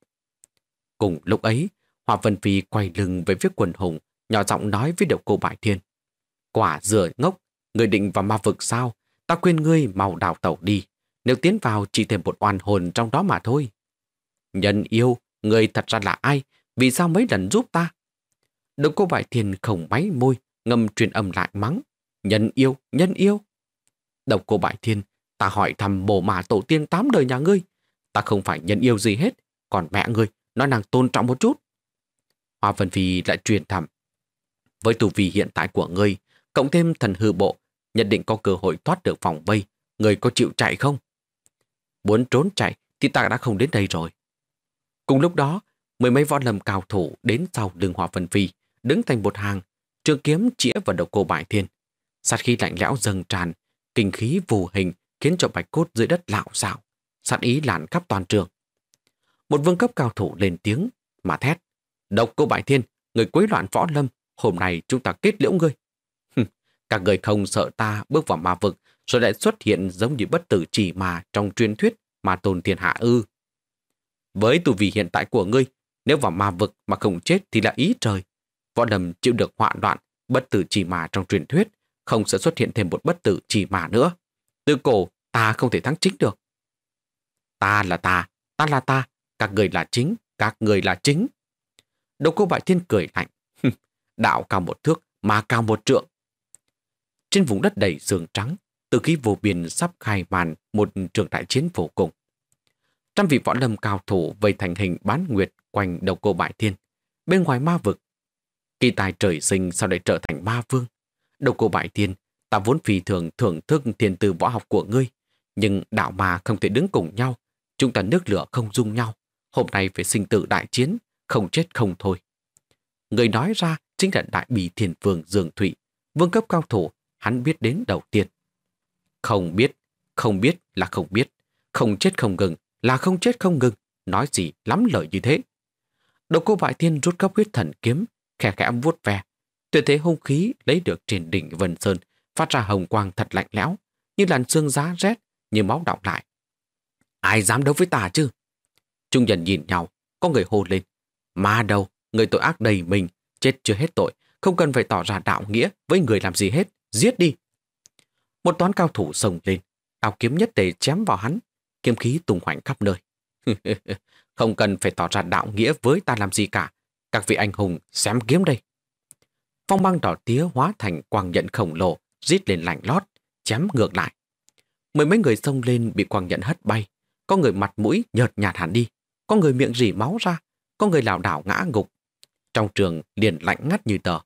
Cùng lúc ấy, Hòa Vân Phi quay lưng về phía quần hùng, nhỏ giọng nói với độc cô bại thiên. Quả dừa ngốc, người định vào ma vực sao? Ta khuyên ngươi màu đào tẩu đi. Nếu tiến vào chỉ thêm một oan hồn trong đó mà thôi. Nhân yêu, người thật ra là ai? Vì sao mấy lần giúp ta? độc cô vải thiên khổng máy môi, ngâm truyền âm lại mắng. Nhân yêu, nhân yêu. Độc cô bại thiên, ta hỏi thăm mồ mà tổ tiên tám đời nhà ngươi. Ta không phải nhân yêu gì hết, còn mẹ ngươi, nói nàng tôn trọng một chút. Hoa Vân Phi lại truyền thầm. Với tù vị hiện tại của ngươi, cộng thêm thần hư bộ, nhận định có cơ hội thoát được phòng vây. Ngươi có chịu chạy không? Muốn trốn chạy thì ta đã không đến đây rồi. Cùng lúc đó, mười mấy võ lâm cao thủ đến sau đường hỏa vân phi, đứng thành một hàng, trường kiếm chĩa vào đầu cô bại thiên. Sát khí lạnh lẽo dâng tràn, kinh khí vô hình khiến cho bạch cốt dưới đất lạo xạo, sát ý làn khắp toàn trường. Một vương cấp cao thủ lên tiếng, mà thét. Độc cô bại thiên, người quấy loạn võ lâm, hôm nay chúng ta kết liễu ngươi. *laughs* Các người không sợ ta bước vào ma vực rồi lại xuất hiện giống như bất tử chỉ mà trong truyền thuyết mà tồn thiên hạ ư. Với tu vị hiện tại của ngươi, nếu vào ma vực mà không chết thì là ý trời. Võ đầm chịu được hoạn đoạn bất tử chỉ mà trong truyền thuyết, không sẽ xuất hiện thêm một bất tử chỉ mà nữa. Từ cổ, ta không thể thắng chính được. Ta là ta, ta là ta, các người là chính, các người là chính. Độc cô bại thiên cười lạnh. Đạo cao một thước, mà cao một trượng. Trên vùng đất đầy giường trắng, từ khi vô biên sắp khai màn một trường đại chiến vô cùng. Trăm vị võ lâm cao thủ vây thành hình bán nguyệt quanh đầu cô bại thiên, bên ngoài ma vực. Kỳ tài trời sinh sau đây trở thành ma vương. Đầu cô bại thiên, ta vốn phi thường thưởng thức thiên tư võ học của ngươi, nhưng đạo mà không thể đứng cùng nhau, chúng ta nước lửa không dung nhau, hôm nay phải sinh tử đại chiến, không chết không thôi. Người nói ra chính là đại bì thiền vương Dương Thụy, vương cấp cao thủ, hắn biết đến đầu tiên. Không biết, không biết là không biết, không chết không ngừng là không chết không ngừng, nói gì lắm lời như thế. Độc cô bại thiên rút góc huyết thần kiếm, khẽ khẽ vuốt ve. Tuyệt thế hung khí lấy được trên đỉnh Vân Sơn, phát ra hồng quang thật lạnh lẽo, như làn xương giá rét, như máu đọng lại. Ai dám đấu với ta chứ? Trung nhân nhìn nhau, có người hô lên. Ma đâu? người tội ác đầy mình, chết chưa hết tội, không cần phải tỏ ra đạo nghĩa với người làm gì hết, giết đi. Một toán cao thủ sông lên, cao kiếm nhất tề chém vào hắn, kiếm khí tung hoành khắp nơi. *laughs* không cần phải tỏ ra đạo nghĩa với ta làm gì cả. Các vị anh hùng xem kiếm đây. Phong băng đỏ tía hóa thành quang nhận khổng lồ, rít lên lạnh lót, chém ngược lại. Mười mấy người xông lên bị quang nhận hất bay. Có người mặt mũi nhợt nhạt hẳn đi, có người miệng rỉ máu ra, có người lảo đảo ngã gục. Trong trường liền lạnh ngắt như tờ.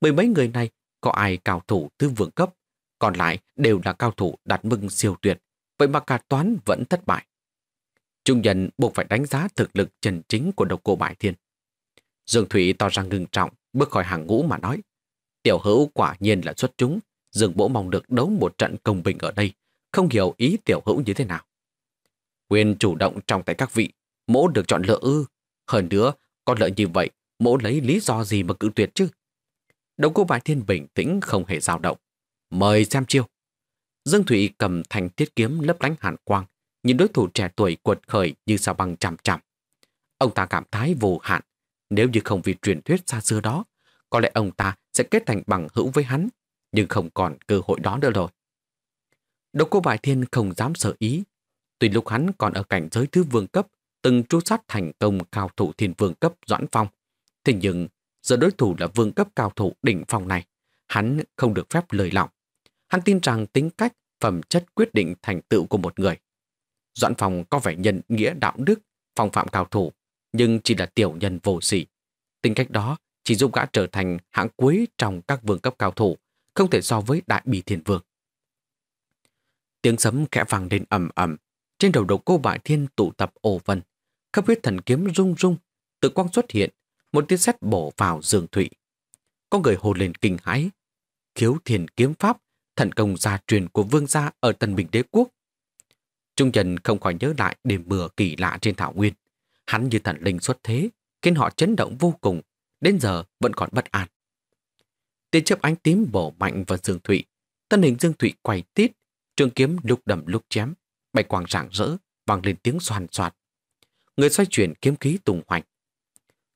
Mười mấy người này có ai cao thủ tư vương cấp còn lại đều là cao thủ đạt mưng siêu tuyệt, vậy mà cả toán vẫn thất bại. Trung nhân buộc phải đánh giá thực lực trần chính của độc cô Bại Thiên. Dương Thủy to ra ngưng trọng, bước khỏi hàng ngũ mà nói. Tiểu hữu quả nhiên là xuất chúng, Dương Bỗ mong được đấu một trận công bình ở đây, không hiểu ý tiểu hữu như thế nào. Quyền chủ động trong tay các vị, mỗ được chọn lựa ư. Hơn nữa, con lợi như vậy, mỗ lấy lý do gì mà cự tuyệt chứ? Độc cô Bại Thiên bình tĩnh không hề dao động. Mời xem chiêu. Dương Thụy cầm thành thiết kiếm lấp lánh hàn quang, nhìn đối thủ trẻ tuổi cuột khởi như sao băng chằm chằm. Ông ta cảm thấy vô hạn, nếu như không vì truyền thuyết xa xưa đó, có lẽ ông ta sẽ kết thành bằng hữu với hắn, nhưng không còn cơ hội đó nữa rồi. Độc cô Bài Thiên không dám sở ý. Tuy lúc hắn còn ở cảnh giới thứ vương cấp, từng tru sát thành công cao thủ thiên vương cấp Doãn Phong. Thế nhưng, giờ đối thủ là vương cấp cao thủ đỉnh phong này, hắn không được phép lời lỏng hắn tin rằng tính cách, phẩm chất quyết định thành tựu của một người. Doãn phòng có vẻ nhân nghĩa đạo đức, phong phạm cao thủ, nhưng chỉ là tiểu nhân vô sỉ. Tính cách đó chỉ giúp gã trở thành hãng cuối trong các vương cấp cao thủ, không thể so với đại bì thiên vương. Tiếng sấm khẽ vàng lên ầm ầm, trên đầu đầu cô bại thiên tụ tập ồ vân, khắp huyết thần kiếm rung rung, tự quang xuất hiện, một tiếng sét bổ vào giường thụy. Có người hồ lên kinh hãi, thiếu thiền kiếm pháp thần công gia truyền của vương gia ở tần bình đế quốc. Trung Trần không khỏi nhớ lại đêm mưa kỳ lạ trên thảo nguyên. Hắn như thần linh xuất thế, khiến họ chấn động vô cùng, đến giờ vẫn còn bất an. Tiên chấp ánh tím bổ mạnh vào Dương Thụy, thân hình Dương Thụy quay tít, trường kiếm lúc đầm lúc chém, bạch quang rạng rỡ, vang lên tiếng xoàn xoạt. Người xoay chuyển kiếm khí tùng hoành.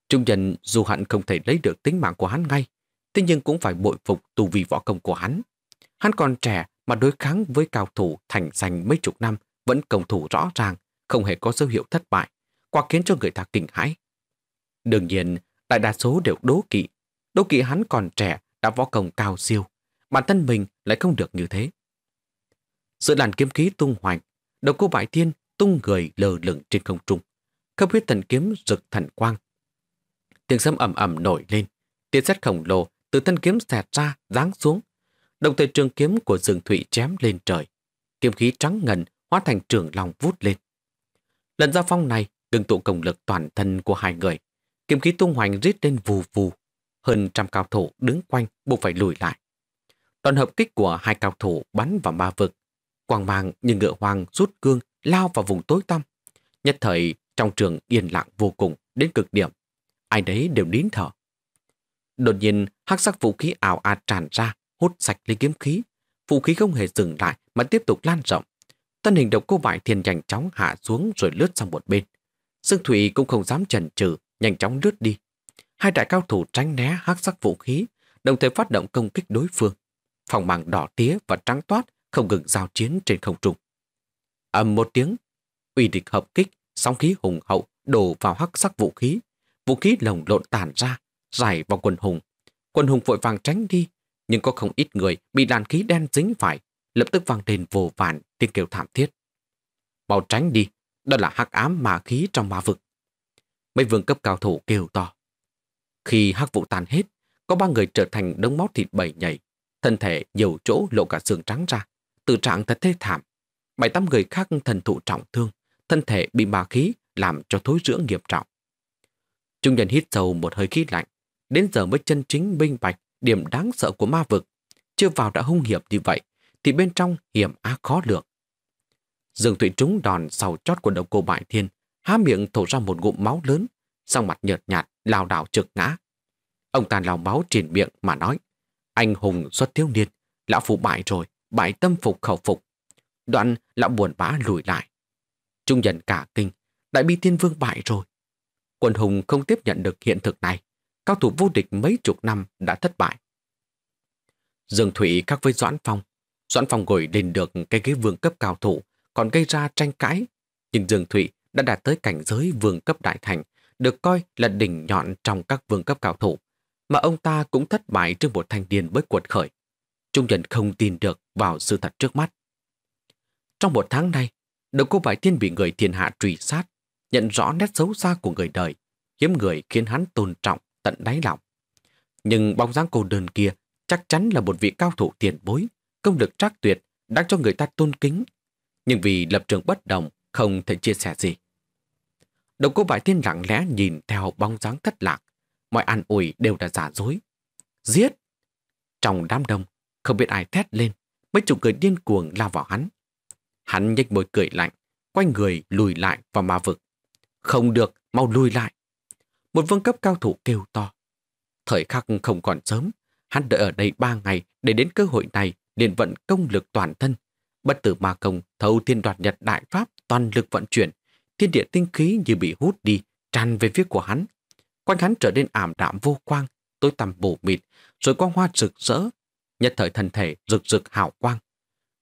Trung Trần dù hẳn không thể lấy được tính mạng của hắn ngay, thế nhưng cũng phải bội phục tù vì võ công của hắn Hắn còn trẻ mà đối kháng với cao thủ thành danh mấy chục năm, vẫn công thủ rõ ràng, không hề có dấu hiệu thất bại, quả khiến cho người ta kinh hãi. Đương nhiên, đại đa số đều đố kỵ. Đố kỵ hắn còn trẻ, đã võ công cao siêu. Bản thân mình lại không được như thế. Giữa làn kiếm khí tung hoành, đầu cô bại thiên tung người lờ lửng trên không trung. Khớp huyết thần kiếm rực thần quang. Tiếng sấm ầm ầm nổi lên, tiếng sét khổng lồ từ thân kiếm xẹt ra, giáng xuống, Đồng thời trường kiếm của Dương Thụy chém lên trời. Kiếm khí trắng ngần hóa thành trường lòng vút lên. Lần giao phong này đừng tụ công lực toàn thân của hai người. Kiếm khí tung hoành rít lên vù vù. Hơn trăm cao thủ đứng quanh buộc phải lùi lại. Đoàn hợp kích của hai cao thủ bắn vào ma vực. Quang mang như ngựa hoang rút cương lao vào vùng tối tăm. Nhất thời trong trường yên lặng vô cùng đến cực điểm. Ai đấy đều nín thở. Đột nhiên hắc sắc vũ khí ảo ạt tràn ra hút sạch lấy kiếm khí. Vũ khí không hề dừng lại mà tiếp tục lan rộng. Thân hình độc cô vải thiền nhanh chóng hạ xuống rồi lướt sang một bên. Dương Thủy cũng không dám chần chừ, nhanh chóng lướt đi. Hai đại cao thủ tránh né hắc sắc vũ khí, đồng thời phát động công kích đối phương. Phòng màng đỏ tía và trắng toát không ngừng giao chiến trên không trung. ầm một tiếng, uy địch hợp kích, sóng khí hùng hậu đổ vào hắc sắc vũ khí. Vũ khí lồng lộn tàn ra, giải vào quần hùng. Quần hùng vội vàng tránh đi, nhưng có không ít người bị đàn khí đen dính phải, lập tức vang lên vô vàn tiếng kêu thảm thiết. Mau tránh đi, đó là hắc ám ma khí trong ma vực. Mấy vương cấp cao thủ kêu to. Khi hắc vụ tan hết, có ba người trở thành đống máu thịt bầy nhảy, thân thể nhiều chỗ lộ cả xương trắng ra, từ trạng thật thê thảm. Bảy tám người khác thần thụ trọng thương, thân thể bị ma khí làm cho thối rữa nghiêm trọng. Trung nhân hít sâu một hơi khí lạnh, đến giờ mới chân chính minh bạch điểm đáng sợ của ma vực. Chưa vào đã hung hiểm như vậy, thì bên trong hiểm á khó lượng. Dương Thụy trúng đòn sau chót của đầu cô bại thiên, há miệng thổ ra một ngụm máu lớn, sang mặt nhợt nhạt, lào đảo trực ngã. Ông ta lao máu trên miệng mà nói, anh hùng xuất thiếu niên, lão phụ bại rồi, bại tâm phục khẩu phục. Đoạn lão buồn bã lùi lại. Trung nhân cả kinh, đại bi thiên vương bại rồi. Quân hùng không tiếp nhận được hiện thực này cao thủ vô địch mấy chục năm đã thất bại. Dương Thụy khác với Doãn Phong. Doãn Phong ngồi lên được cái ghế vương cấp cao thủ, còn gây ra tranh cãi. Nhưng Dương Thụy đã đạt tới cảnh giới vương cấp đại thành, được coi là đỉnh nhọn trong các vương cấp cao thủ. Mà ông ta cũng thất bại trước một thanh niên với cuột khởi. Trung nhân không tin được vào sự thật trước mắt. Trong một tháng nay, đồng cô Bải tiên bị người thiên hạ truy sát, nhận rõ nét xấu xa của người đời, hiếm người khiến hắn tôn trọng tận đáy lòng. Nhưng bóng dáng cô đơn kia chắc chắn là một vị cao thủ tiền bối, công lực trác tuyệt, đáng cho người ta tôn kính. Nhưng vì lập trường bất đồng, không thể chia sẻ gì. Đồng cô bài tiên lặng lẽ nhìn theo bóng dáng thất lạc, mọi an ủi đều là giả dối. Giết! Trong đám đông, không biết ai thét lên, mấy chục người điên cuồng lao vào hắn. Hắn nhếch môi cười lạnh, quanh người lùi lại vào ma vực. Không được, mau lùi lại. Một vương cấp cao thủ kêu to. Thời khắc không còn sớm, hắn đợi ở đây ba ngày để đến cơ hội này liền vận công lực toàn thân. Bất tử ma công thâu thiên đoạt nhật đại pháp toàn lực vận chuyển, thiên địa tinh khí như bị hút đi, tràn về phía của hắn. Quanh hắn trở nên ảm đạm vô quang, tối tăm bổ mịt, rồi quang hoa rực rỡ, nhất thời thân thể rực rực hào quang.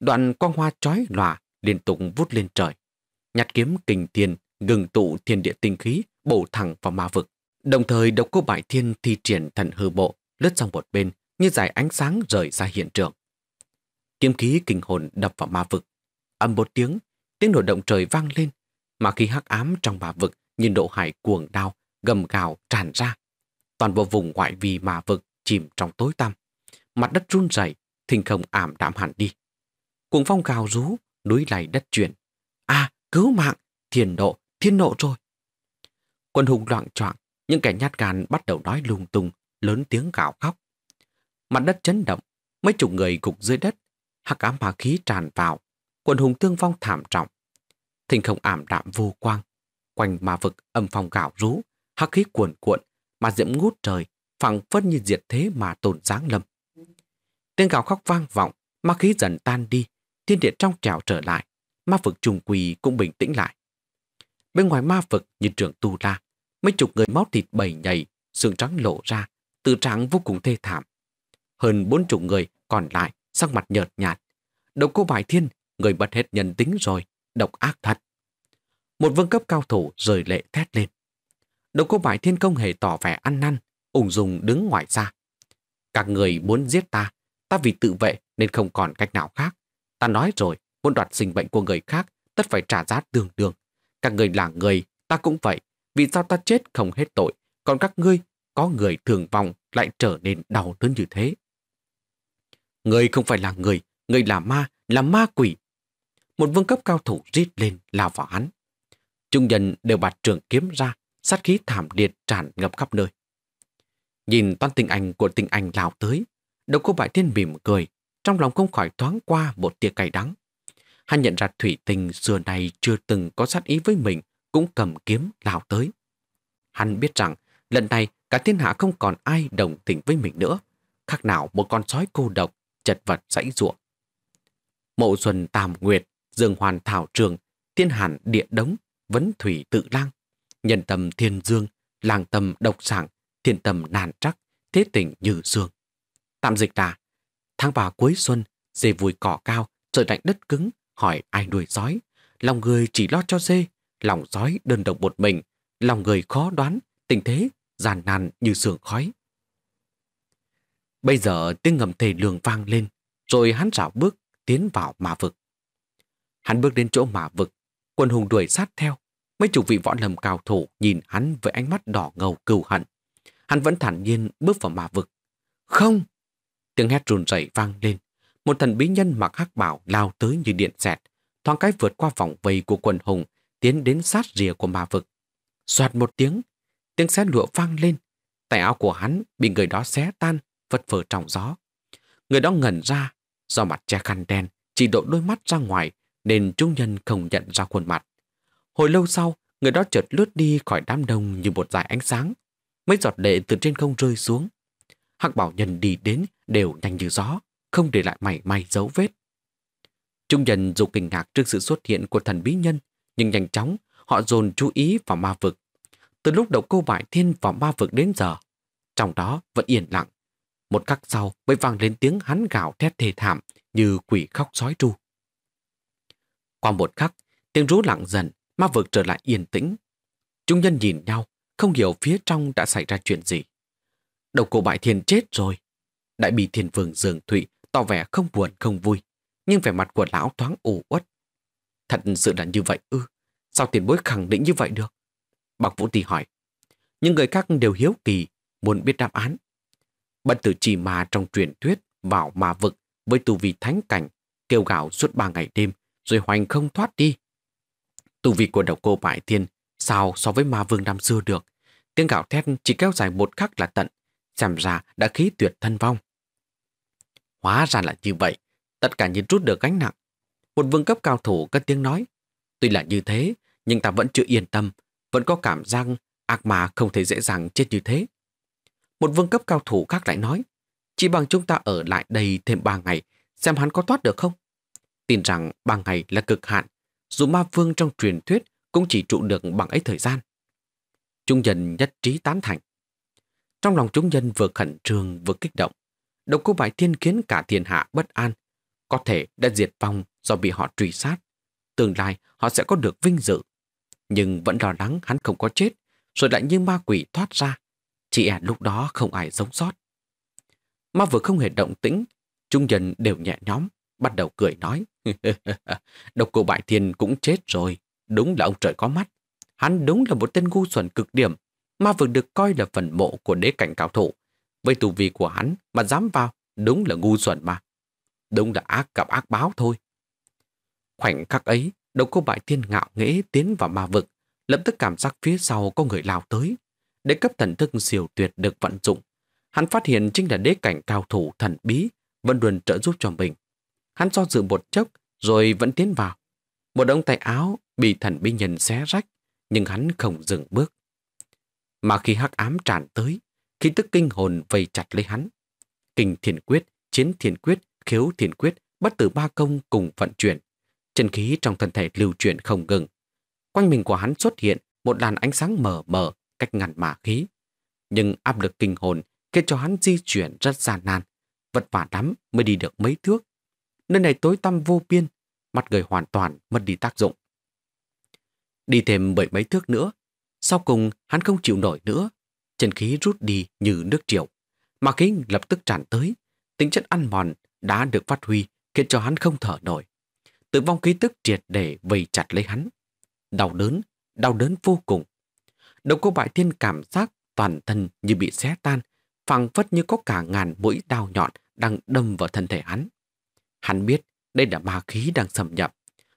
Đoạn quang hoa chói lòa liên tục vút lên trời. Nhặt kiếm kình thiên, gừng tụ thiên địa tinh khí, bổ thẳng vào ma vực. Đồng thời độc cô bại thiên thi triển thần hư bộ, lướt sang một bên như giải ánh sáng rời ra hiện trường. Kiếm khí kinh hồn đập vào ma vực. Âm một tiếng, tiếng nổ động trời vang lên, mà khi hắc ám trong ma vực nhìn độ hải cuồng đao, gầm gào tràn ra. Toàn bộ vùng ngoại vi ma vực chìm trong tối tăm. Mặt đất run rẩy, thình không ảm đạm hẳn đi. Cuồng phong gào rú, núi lầy đất chuyển. a à, cứu mạng, thiên độ thiên nộ rồi. Quân hùng loạn choạng những kẻ nhát gan bắt đầu nói lung tung, lớn tiếng gào khóc. Mặt đất chấn động, mấy chục người gục dưới đất, hắc ám hỏa khí tràn vào, quần hùng tương vong thảm trọng. Thình không ảm đạm vô quang, quanh ma vực âm phong gạo rú, hắc khí cuồn cuộn, mà diễm ngút trời, phẳng phất như diệt thế mà tồn dáng lâm. Tiếng gào khóc vang vọng, ma khí dần tan đi, thiên địa trong trèo trở lại, ma vực trùng quỳ cũng bình tĩnh lại. Bên ngoài ma vực như trường tu la, Mấy chục người máu thịt bầy nhảy, xương trắng lộ ra, tư trạng vô cùng thê thảm. Hơn bốn chục người còn lại, sắc mặt nhợt nhạt. Độc cô Bài Thiên, người bật hết nhân tính rồi, độc ác thật. Một vương cấp cao thủ rời lệ thét lên. Độc cô Bài Thiên không hề tỏ vẻ ăn năn, ung dung đứng ngoài xa. Các người muốn giết ta, ta vì tự vệ nên không còn cách nào khác. Ta nói rồi, muốn đoạt sinh bệnh của người khác, tất phải trả giá tương đương. Các người là người, ta cũng vậy, vì sao ta chết không hết tội, còn các ngươi, có người thường vong lại trở nên đau đớn như thế. Người không phải là người, người là ma, là ma quỷ. Một vương cấp cao thủ rít lên lao vào hắn. Trung nhân đều bạt trường kiếm ra, sát khí thảm liệt tràn ngập khắp nơi. Nhìn toàn tình ảnh của tình ảnh lao tới, đầu cô bại thiên mỉm cười, trong lòng không khỏi thoáng qua một tia cay đắng. Hắn nhận ra thủy tình xưa này chưa từng có sát ý với mình, cũng cầm kiếm lao tới. Hắn biết rằng lần này cả thiên hạ không còn ai đồng tình với mình nữa, khác nào một con sói cô độc, chật vật dãy ruộng. Mậu Xuân Tàm Nguyệt, Dương Hoàn Thảo Trường, Thiên Hàn Địa Đống, Vấn Thủy Tự Lang, Nhân Tâm Thiên Dương, Làng Tâm Độc Sảng, Thiên Tâm Nàn Trắc, Thế tình Như Dương. Tạm dịch là, tháng vào cuối xuân, dê vùi cỏ cao, trời lạnh đất cứng, hỏi ai nuôi sói. Lòng người chỉ lo cho dê, lòng sói đơn độc một mình, lòng người khó đoán, tình thế giàn nàn như sương khói. Bây giờ tiếng ngầm thề lường vang lên, rồi hắn rảo bước tiến vào mạ vực. Hắn bước đến chỗ mạ vực, quân hùng đuổi sát theo. Mấy chục vị võ lâm cao thủ nhìn hắn với ánh mắt đỏ ngầu cừu hận. Hắn vẫn thản nhiên bước vào mạ vực. Không! Tiếng hét run rẩy vang lên. Một thần bí nhân mặc hắc bảo lao tới như điện xẹt, thoáng cái vượt qua vòng vây của quân hùng, tiến đến sát rìa của mà vực. Xoạt một tiếng, tiếng xé lụa vang lên, tay áo của hắn bị người đó xé tan, vật phở trọng gió. Người đó ngẩn ra, do mặt che khăn đen, chỉ độ đôi mắt ra ngoài, nên trung nhân không nhận ra khuôn mặt. Hồi lâu sau, người đó chợt lướt đi khỏi đám đông như một dải ánh sáng. Mấy giọt lệ từ trên không rơi xuống. Hạc bảo nhân đi đến đều nhanh như gió, không để lại mảy may dấu vết. Trung nhân dù kinh ngạc trước sự xuất hiện của thần bí nhân, nhưng nhanh chóng họ dồn chú ý vào ma vực. Từ lúc đầu cô bại thiên vào ma vực đến giờ, trong đó vẫn yên lặng. Một khắc sau mới vang lên tiếng hắn gào thét thê thảm như quỷ khóc sói tru. Qua một khắc, tiếng rú lặng dần, ma vực trở lại yên tĩnh. Chúng nhân nhìn nhau, không hiểu phía trong đã xảy ra chuyện gì. Đầu cổ bại thiên chết rồi. Đại bì thiên vương dường thụy tỏ vẻ không buồn không vui, nhưng vẻ mặt của lão thoáng ủ uất. Thật sự là như vậy ư? sao tiền bối khẳng định như vậy được? Bạc Vũ Tì hỏi. Những người khác đều hiếu kỳ, muốn biết đáp án. Bận tử trì mà trong truyền thuyết vào mà vực với tu vi thánh cảnh, kêu gào suốt ba ngày đêm, rồi hoành không thoát đi. Tu vi của đầu cô bại thiên, sao so với ma vương năm xưa được? Tiếng gạo thét chỉ kéo dài một khắc là tận, xem ra đã khí tuyệt thân vong. Hóa ra là như vậy, tất cả như rút được gánh nặng, một vương cấp cao thủ cất tiếng nói. Tuy là như thế, nhưng ta vẫn chưa yên tâm, vẫn có cảm giác ác mà không thể dễ dàng chết như thế. Một vương cấp cao thủ khác lại nói, chỉ bằng chúng ta ở lại đây thêm ba ngày, xem hắn có thoát được không? Tin rằng ba ngày là cực hạn, dù ma vương trong truyền thuyết cũng chỉ trụ được bằng ấy thời gian. Trung nhân nhất trí tán thành. Trong lòng chúng nhân vừa khẩn trương vừa kích động. Độc cô bại thiên khiến cả thiên hạ bất an có thể đã diệt vong do bị họ truy sát. Tương lai họ sẽ có được vinh dự. Nhưng vẫn lo lắng hắn không có chết, rồi lại như ma quỷ thoát ra. Chỉ à lúc đó không ai giống sót. Ma vừa không hề động tĩnh, trung nhân đều nhẹ nhóm, bắt đầu cười nói. *laughs* Độc cô Bại Thiên cũng chết rồi, đúng là ông trời có mắt. Hắn đúng là một tên ngu xuẩn cực điểm, ma vừa được coi là phần mộ của đế cảnh cao thủ. Với tù vi của hắn mà dám vào, đúng là ngu xuẩn mà. Đúng là ác gặp ác báo thôi. Khoảnh khắc ấy, độc cô bại thiên ngạo nghễ tiến vào ma vực, lập tức cảm giác phía sau có người lao tới. Đế cấp thần thức siêu tuyệt được vận dụng. Hắn phát hiện chính là đế cảnh cao thủ thần bí, vẫn luôn trợ giúp cho mình. Hắn do dự một chốc, rồi vẫn tiến vào. Một đống tay áo bị thần bí nhân xé rách, nhưng hắn không dừng bước. Mà khi hắc ám tràn tới, khí tức kinh hồn vây chặt lấy hắn. Kinh thiền quyết, chiến thiền quyết khiếu thiền quyết bắt từ ba công cùng vận chuyển. Chân khí trong thân thể lưu chuyển không ngừng. Quanh mình của hắn xuất hiện một đàn ánh sáng mờ mờ cách ngàn mã khí. Nhưng áp lực kinh hồn khiến cho hắn di chuyển rất gian nan. Vật vả lắm mới đi được mấy thước. Nơi này tối tăm vô biên, mặt người hoàn toàn mất đi tác dụng. Đi thêm bảy mấy thước nữa, sau cùng hắn không chịu nổi nữa. Chân khí rút đi như nước triều. Mà khí lập tức tràn tới, tính chất ăn mòn đã được phát huy khiến cho hắn không thở nổi. Tử vong ký tức triệt để vây chặt lấy hắn. Đau đớn, đau đớn vô cùng. Đầu cô bại thiên cảm giác toàn thân như bị xé tan, phẳng phất như có cả ngàn mũi đau nhọn đang đâm vào thân thể hắn. Hắn biết đây là ma khí đang xâm nhập.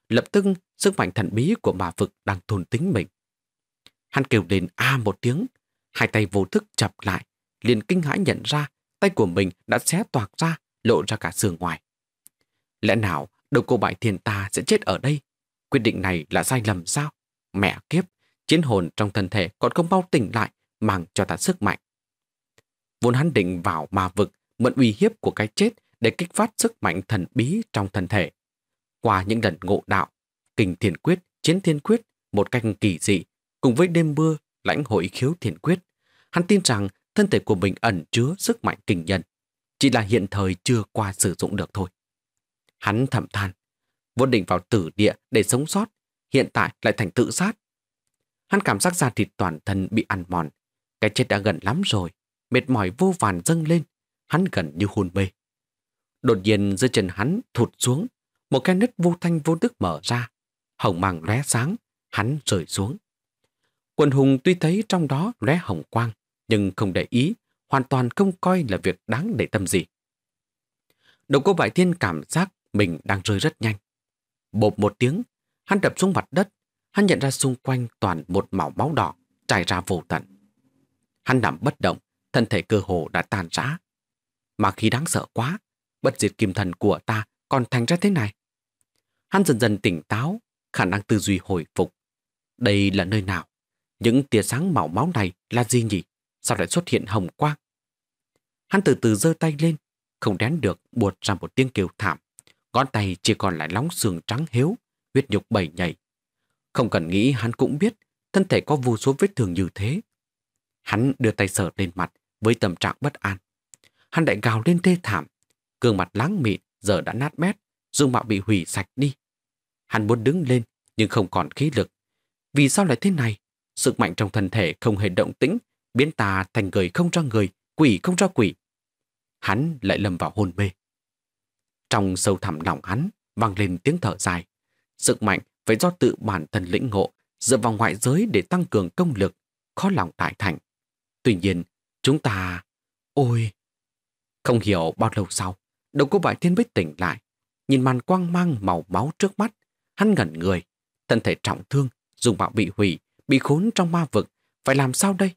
Lập tức sức mạnh thần bí của bà vực đang thôn tính mình. Hắn kêu lên A một tiếng, hai tay vô thức chập lại, liền kinh hãi nhận ra tay của mình đã xé toạc ra lộ ra cả xương ngoài. Lẽ nào đầu cô bại thiên ta sẽ chết ở đây? Quyết định này là sai lầm sao? Mẹ kiếp, chiến hồn trong thân thể còn không bao tỉnh lại, mang cho ta sức mạnh. Vốn hắn định vào ma vực, mượn uy hiếp của cái chết để kích phát sức mạnh thần bí trong thân thể. Qua những lần ngộ đạo, kinh thiên quyết, chiến thiên quyết, một cách kỳ dị, cùng với đêm mưa, lãnh hội khiếu thiên quyết, hắn tin rằng thân thể của mình ẩn chứa sức mạnh kinh nhân chỉ là hiện thời chưa qua sử dụng được thôi. Hắn thầm than, vốn định vào tử địa để sống sót, hiện tại lại thành tự sát. Hắn cảm giác da thịt toàn thân bị ăn mòn, cái chết đã gần lắm rồi, mệt mỏi vô vàn dâng lên, hắn gần như hôn mê. Đột nhiên dưới chân hắn thụt xuống, một cái nứt vô thanh vô tức mở ra, hồng màng lóe sáng, hắn rời xuống. Quần hùng tuy thấy trong đó lóe hồng quang, nhưng không để ý, hoàn toàn không coi là việc đáng để tâm gì. Độc cô Vải Thiên cảm giác mình đang rơi rất nhanh. Bộp một tiếng, hắn đập xuống mặt đất, hắn nhận ra xung quanh toàn một màu máu đỏ trải ra vô tận. Hắn nằm bất động, thân thể cơ hồ đã tàn rã. Mà khi đáng sợ quá, bất diệt kim thần của ta còn thành ra thế này. Hắn dần dần tỉnh táo, khả năng tư duy hồi phục. Đây là nơi nào? Những tia sáng màu máu này là gì nhỉ? Sao lại xuất hiện hồng quang Hắn từ từ giơ tay lên, không đén được buột ra một tiếng kêu thảm. Ngón tay chỉ còn lại lóng xương trắng hiếu, huyết nhục bẩy nhảy. Không cần nghĩ hắn cũng biết thân thể có vô số vết thương như thế. Hắn đưa tay sờ lên mặt với tâm trạng bất an. Hắn đại gào lên tê thảm, gương mặt láng mịn giờ đã nát bét, dung mạo bị hủy sạch đi. Hắn muốn đứng lên nhưng không còn khí lực. Vì sao lại thế này? Sức mạnh trong thân thể không hề động tĩnh, biến tà thành người không ra người, quỷ không ra quỷ, hắn lại lầm vào hôn mê. Trong sâu thẳm lòng hắn, vang lên tiếng thở dài. Sức mạnh phải do tự bản thân lĩnh ngộ, dựa vào ngoại giới để tăng cường công lực, khó lòng tại thành. Tuy nhiên, chúng ta... Ôi! Không hiểu bao lâu sau, đầu cô bại thiên bích tỉnh lại. Nhìn màn quang mang màu máu trước mắt, hắn ngẩn người. Thân thể trọng thương, dùng bạo bị hủy, bị khốn trong ma vực. Phải làm sao đây?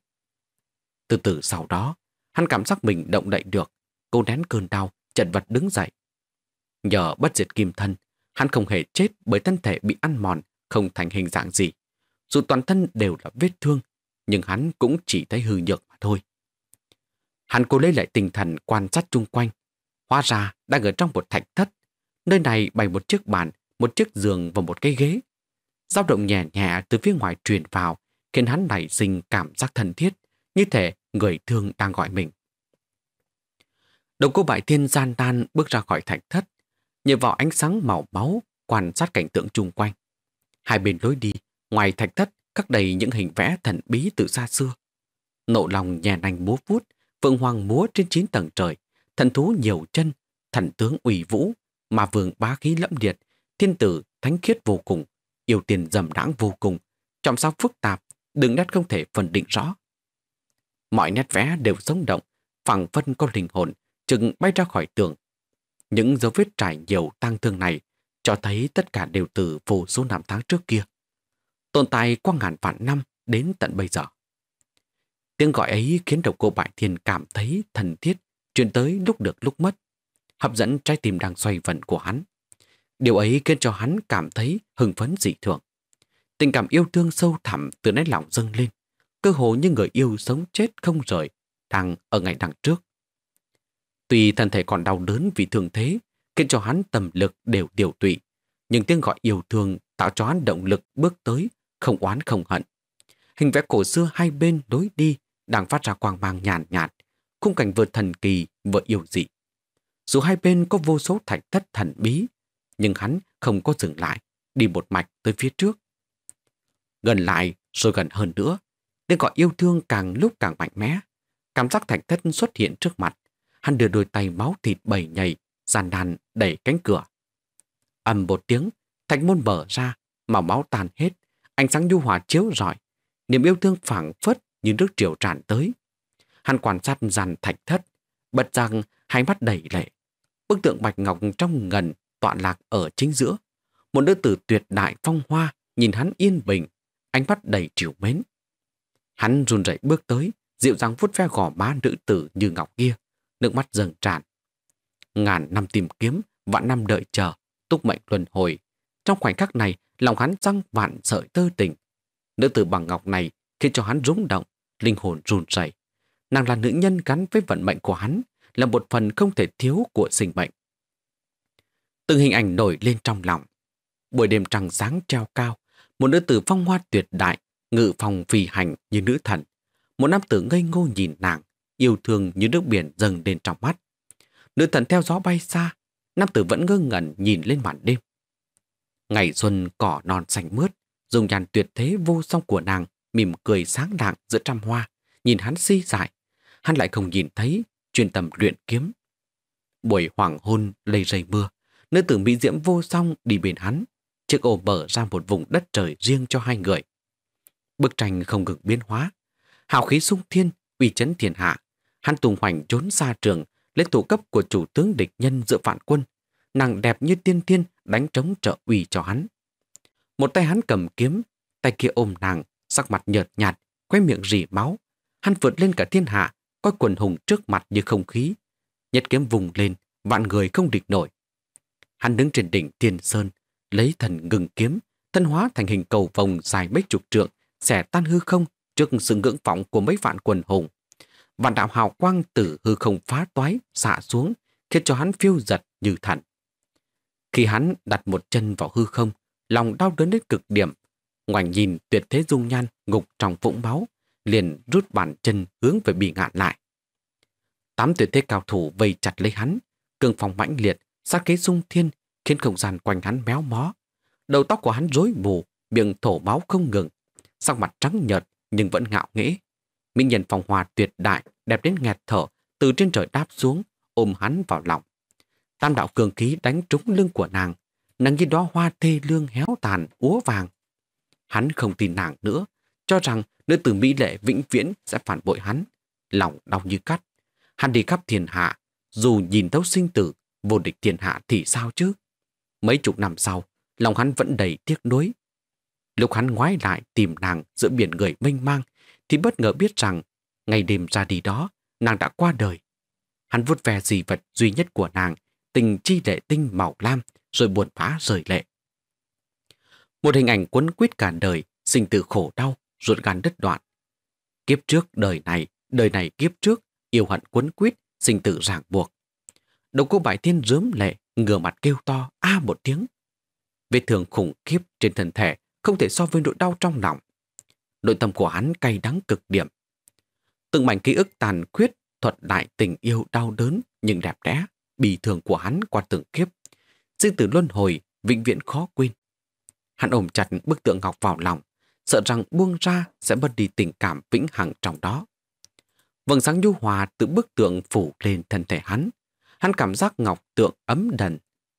Từ từ sau đó, hắn cảm giác mình động đậy được, Cô nén cơn đau, chật vật đứng dậy. Nhờ bất diệt kim thân, hắn không hề chết bởi thân thể bị ăn mòn, không thành hình dạng gì. Dù toàn thân đều là vết thương, nhưng hắn cũng chỉ thấy hư nhược mà thôi. Hắn cố lấy lại tinh thần quan sát chung quanh. Hóa ra đang ở trong một thạch thất. Nơi này bày một chiếc bàn, một chiếc giường và một cái ghế. dao động nhẹ nhẹ từ phía ngoài truyền vào, khiến hắn nảy sinh cảm giác thân thiết, như thể người thương đang gọi mình. Đồng cô bại thiên gian tan bước ra khỏi thạch thất, nhìn vào ánh sáng màu máu, quan sát cảnh tượng chung quanh. Hai bên lối đi, ngoài thạch thất, các đầy những hình vẽ thần bí từ xa xưa. Nộ lòng nhà nành múa vút, phượng hoàng múa trên chín tầng trời, thần thú nhiều chân, thần tướng ủy vũ, mà vườn bá khí lẫm liệt, thiên tử thánh khiết vô cùng, yêu tiền dầm đãng vô cùng, trọng sao phức tạp, đường nét không thể phân định rõ. Mọi nét vẽ đều sống động, phẳng phân có linh hồn, chừng bay ra khỏi tường. Những dấu vết trải nhiều tang thương này cho thấy tất cả đều từ vô số năm tháng trước kia. Tồn tại qua ngàn vạn năm đến tận bây giờ. Tiếng gọi ấy khiến đầu cô Bại Thiên cảm thấy thần thiết, truyền tới lúc được lúc mất, hấp dẫn trái tim đang xoay vần của hắn. Điều ấy khiến cho hắn cảm thấy hưng phấn dị thường. Tình cảm yêu thương sâu thẳm từ đáy lòng dâng lên, cơ hồ như người yêu sống chết không rời, đang ở ngày đằng trước. Tuy thân thể còn đau đớn vì thường thế, khiến cho hắn tầm lực đều điều tụy, nhưng tiếng gọi yêu thương tạo cho hắn động lực bước tới, không oán không hận. Hình vẽ cổ xưa hai bên đối đi đang phát ra quang mang nhàn nhạt, nhạt, khung cảnh vừa thần kỳ vừa yêu dị. Dù hai bên có vô số thạch thất thần bí, nhưng hắn không có dừng lại, đi một mạch tới phía trước. Gần lại rồi gần hơn nữa, tiếng gọi yêu thương càng lúc càng mạnh mẽ. Cảm giác thạch thất xuất hiện trước mặt, hắn đưa đôi tay máu thịt bầy nhảy, giàn đàn đẩy cánh cửa. ầm một tiếng, thạch môn mở ra, màu máu tàn hết, ánh sáng nhu hòa chiếu rọi, niềm yêu thương phảng phất như nước triều tràn tới. Hắn quan sát dàn thạch thất, bật rằng hai mắt đầy lệ. Bức tượng bạch ngọc trong ngần tọa lạc ở chính giữa. Một nữ tử tuyệt đại phong hoa nhìn hắn yên bình, ánh mắt đầy triều mến. Hắn run rẩy bước tới, dịu dàng vuốt ve gò má nữ tử như ngọc kia nước mắt dâng tràn. Ngàn năm tìm kiếm, vạn năm đợi chờ, túc mệnh luân hồi. Trong khoảnh khắc này, lòng hắn răng vạn sợi tơ tình. Nữ tử bằng ngọc này khiến cho hắn rung động, linh hồn run rẩy. Nàng là nữ nhân gắn với vận mệnh của hắn, là một phần không thể thiếu của sinh mệnh. Từng hình ảnh nổi lên trong lòng. Buổi đêm trăng sáng treo cao, một nữ tử phong hoa tuyệt đại, ngự phòng vì hành như nữ thần. Một nam tử ngây ngô nhìn nàng, yêu thương như nước biển dâng lên trong mắt. Nữ thần theo gió bay xa, nam tử vẫn ngơ ngẩn nhìn lên màn đêm. Ngày xuân cỏ non xanh mướt, dùng nhàn tuyệt thế vô song của nàng, mỉm cười sáng lạng giữa trăm hoa, nhìn hắn si dại. Hắn lại không nhìn thấy, chuyên tâm luyện kiếm. Buổi hoàng hôn lây rầy mưa, nữ tử mỹ diễm vô song đi bên hắn, chiếc ô bở ra một vùng đất trời riêng cho hai người. Bức tranh không ngừng biến hóa, hào khí sung thiên, uy chấn thiên hạ Hắn tung hoành trốn xa trường, lên thủ cấp của chủ tướng địch nhân dựa phản quân. Nàng đẹp như tiên thiên đánh trống trợ uy cho hắn. Một tay hắn cầm kiếm, tay kia ôm nàng, sắc mặt nhợt nhạt, khoe miệng rỉ máu. Hắn vượt lên cả thiên hạ, coi quần hùng trước mặt như không khí. Nhất kiếm vùng lên, vạn người không địch nổi. Hắn đứng trên đỉnh Tiên Sơn, lấy thần ngừng kiếm, thân hóa thành hình cầu vòng dài mấy chục trượng, xẻ tan hư không trước sự ngưỡng phóng của mấy vạn quần hùng vạn đạo hào quang tử hư không phá toái, xạ xuống, khiến cho hắn phiêu giật như thẳng. Khi hắn đặt một chân vào hư không, lòng đau đớn đến cực điểm, ngoảnh nhìn tuyệt thế dung nhan ngục trong vũng máu, liền rút bàn chân hướng về bị ngạn lại. Tám tuyệt thế cao thủ vây chặt lấy hắn, cường phòng mãnh liệt, sát kế sung thiên, khiến không gian quanh hắn méo mó. Đầu tóc của hắn rối bù miệng thổ máu không ngừng, sắc mặt trắng nhợt nhưng vẫn ngạo nghễ, Minh nhân phòng hòa tuyệt đại, đẹp đến nghẹt thở, từ trên trời đáp xuống, ôm hắn vào lòng. Tam đạo cường khí đánh trúng lưng của nàng, nàng như đó hoa thê lương héo tàn, úa vàng. Hắn không tin nàng nữa, cho rằng nữ tử Mỹ Lệ vĩnh viễn sẽ phản bội hắn. Lòng đau như cắt. Hắn đi khắp thiên hạ, dù nhìn thấu sinh tử, vô địch thiên hạ thì sao chứ? Mấy chục năm sau, lòng hắn vẫn đầy tiếc nuối. Lúc hắn ngoái lại tìm nàng giữa biển người mênh mang, thì bất ngờ biết rằng ngày đêm ra đi đó, nàng đã qua đời. Hắn vuốt ve dị vật duy nhất của nàng, tình chi lệ tinh màu lam, rồi buồn bã rời lệ. Một hình ảnh cuốn quýt cả đời, sinh tử khổ đau, ruột gan đứt đoạn. Kiếp trước đời này, đời này kiếp trước, yêu hận cuốn quýt, sinh tử ràng buộc. đầu cô bải thiên rớm lệ, ngửa mặt kêu to, a một tiếng. Vết thương khủng khiếp trên thân thể không thể so với nỗi đau trong lòng nội tâm của hắn cay đắng cực điểm. Từng mảnh ký ức tàn khuyết thuật lại tình yêu đau đớn nhưng đẹp đẽ, bì thường của hắn qua từng kiếp. Sinh tử luân hồi, vĩnh viễn khó quên. Hắn ôm chặt bức tượng ngọc vào lòng, sợ rằng buông ra sẽ mất đi tình cảm vĩnh hằng trong đó. Vầng sáng nhu hòa từ bức tượng phủ lên thân thể hắn. Hắn cảm giác ngọc tượng ấm đần,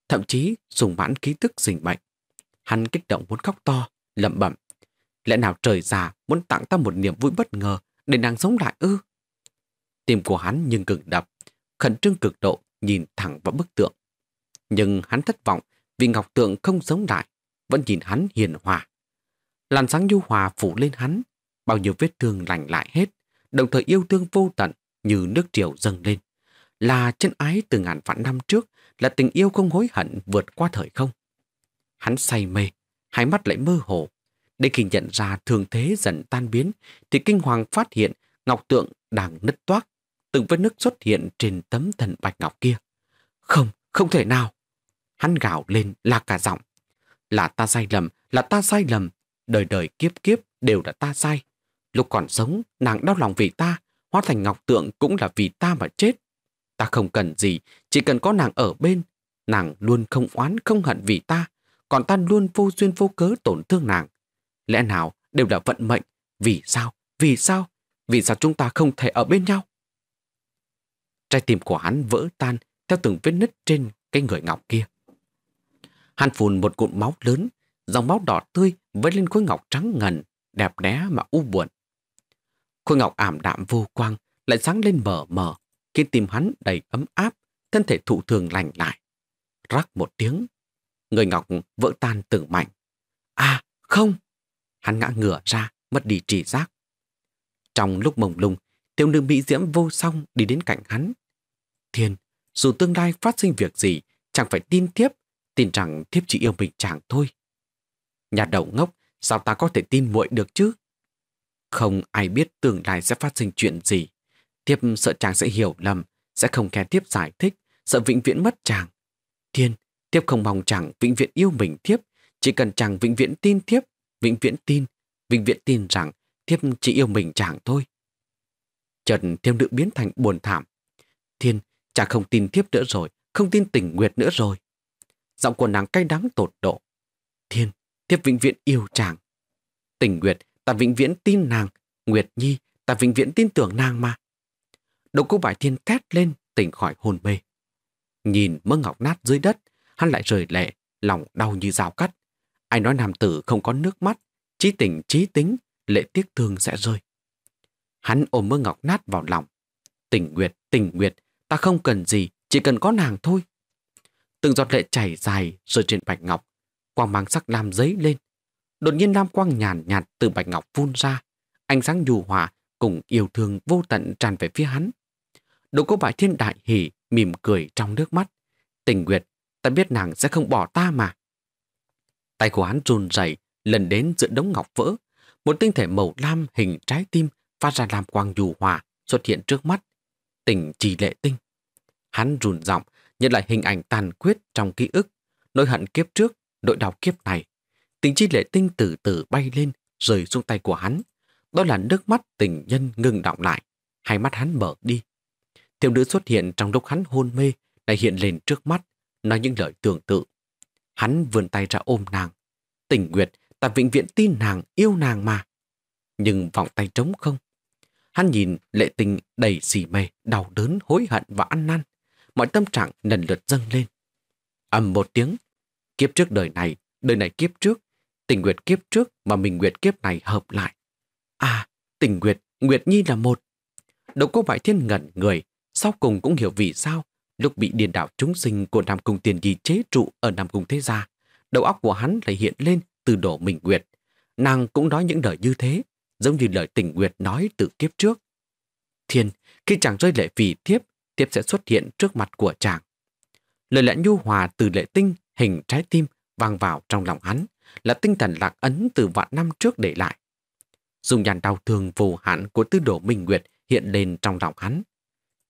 thậm chí dùng mãn ký thức sinh bệnh. Hắn kích động muốn khóc to, lẩm bẩm. Lẽ nào trời già muốn tặng ta một niềm vui bất ngờ để nàng sống lại ư? Tim của hắn nhưng cực đập, khẩn trương cực độ nhìn thẳng vào bức tượng. Nhưng hắn thất vọng vì ngọc tượng không sống lại, vẫn nhìn hắn hiền hòa. Làn sáng nhu hòa phủ lên hắn, bao nhiêu vết thương lành lại hết, đồng thời yêu thương vô tận như nước triều dâng lên. Là chân ái từ ngàn vạn năm trước, là tình yêu không hối hận vượt qua thời không. Hắn say mê, hai mắt lại mơ hồ, Đến khi nhận ra thường thế dần tan biến, thì kinh hoàng phát hiện ngọc tượng đang nứt toác, từng vết nước xuất hiện trên tấm thần bạch ngọc kia. Không, không thể nào. Hắn gào lên là cả giọng. Là ta sai lầm, là ta sai lầm. Đời đời kiếp kiếp đều là ta sai. Lúc còn sống, nàng đau lòng vì ta, hóa thành ngọc tượng cũng là vì ta mà chết. Ta không cần gì, chỉ cần có nàng ở bên. Nàng luôn không oán, không hận vì ta, còn ta luôn vô duyên vô cớ tổn thương nàng. Lẽ nào đều là vận mệnh? Vì sao? Vì sao? Vì sao chúng ta không thể ở bên nhau? Trái tim của hắn vỡ tan theo từng vết nứt trên cái người ngọc kia. Hắn phun một cụm máu lớn, dòng máu đỏ tươi với lên khối ngọc trắng ngần, đẹp đẽ mà u buồn. Khối ngọc ảm đạm vô quang lại sáng lên mờ mờ, khiến tim hắn đầy ấm áp, thân thể thụ thường lành lại. Rắc một tiếng, người ngọc vỡ tan từng mảnh. À, không! hắn ngã ngửa ra, mất đi trí giác. Trong lúc mông lung, tiểu nữ Mỹ Diễm vô song đi đến cạnh hắn. Thiên, dù tương lai phát sinh việc gì, chẳng phải tin tiếp, tin rằng thiếp chỉ yêu mình chàng thôi. Nhà đầu ngốc, sao ta có thể tin muội được chứ? Không ai biết tương lai sẽ phát sinh chuyện gì. Thiếp sợ chàng sẽ hiểu lầm, sẽ không nghe thiếp giải thích, sợ vĩnh viễn mất chàng. Thiên, thiếp không mong chàng vĩnh viễn yêu mình thiếp, chỉ cần chàng vĩnh viễn tin thiếp vĩnh viễn tin, vĩnh viễn tin rằng thiếp chỉ yêu mình chàng thôi. Trần thiếp nữ biến thành buồn thảm. Thiên, chàng không tin thiếp nữa rồi, không tin tình nguyệt nữa rồi. Giọng của nàng cay đắng tột độ. Thiên, thiếp vĩnh viễn yêu chàng. Tình nguyệt, ta vĩnh viễn tin nàng. Nguyệt nhi, ta vĩnh viễn tin tưởng nàng mà. Đỗ cô bài thiên thét lên, tỉnh khỏi hồn mê. Nhìn mơ ngọc nát dưới đất, hắn lại rời lệ, lòng đau như dao cắt. Ai nói nam tử không có nước mắt, trí tình trí tính, lệ tiếc thương sẽ rơi. Hắn ôm mơ ngọc nát vào lòng. Tình nguyệt, tình nguyệt, ta không cần gì, chỉ cần có nàng thôi. Từng giọt lệ chảy dài rơi trên bạch ngọc, quang mang sắc lam giấy lên. Đột nhiên lam quang nhàn nhạt từ bạch ngọc phun ra, ánh sáng nhu hòa cùng yêu thương vô tận tràn về phía hắn. Đỗ cô bại thiên đại hỉ, mỉm cười trong nước mắt. Tình nguyệt, ta biết nàng sẽ không bỏ ta mà. Tay của hắn run rẩy lần đến giữa đống ngọc vỡ. Một tinh thể màu lam hình trái tim phát ra làm quang dù hòa xuất hiện trước mắt. Tỉnh trì lệ tinh. Hắn run giọng nhận lại hình ảnh tàn quyết trong ký ức. Nỗi hận kiếp trước, nỗi đau kiếp này. Tình chi lệ tinh từ từ bay lên, rời xuống tay của hắn. Đó là nước mắt tình nhân ngừng đọng lại. Hai mắt hắn mở đi. Thiếu nữ xuất hiện trong lúc hắn hôn mê, lại hiện lên trước mắt, nói những lời tương tự. Hắn vươn tay ra ôm nàng. Tình Nguyệt ta vĩnh viễn tin nàng, yêu nàng mà. Nhưng vòng tay trống không. Hắn nhìn lệ tình đầy xì mê, đau đớn, hối hận và ăn năn. Mọi tâm trạng lần lượt dâng lên. âm một tiếng, kiếp trước đời này, đời này kiếp trước, tình nguyệt kiếp trước mà mình nguyệt kiếp này hợp lại. À, tình nguyệt, nguyệt nhi là một. Độc cô bại thiên ngẩn người, sau cùng cũng hiểu vì sao Lúc bị điền đạo chúng sinh của Nam Cung Tiền Nhi chế trụ ở Nam Cung Thế Gia, đầu óc của hắn lại hiện lên từ đổ minh nguyệt. Nàng cũng nói những lời như thế, giống như lời tình nguyệt nói từ kiếp trước. Thiên, khi chàng rơi lệ vì tiếp tiếp sẽ xuất hiện trước mặt của chàng. Lời lẽ nhu hòa từ lệ tinh, hình trái tim, vang vào trong lòng hắn, là tinh thần lạc ấn từ vạn năm trước để lại. Dùng nhàn đau thương vô hạn của tư đổ minh nguyệt hiện lên trong lòng hắn.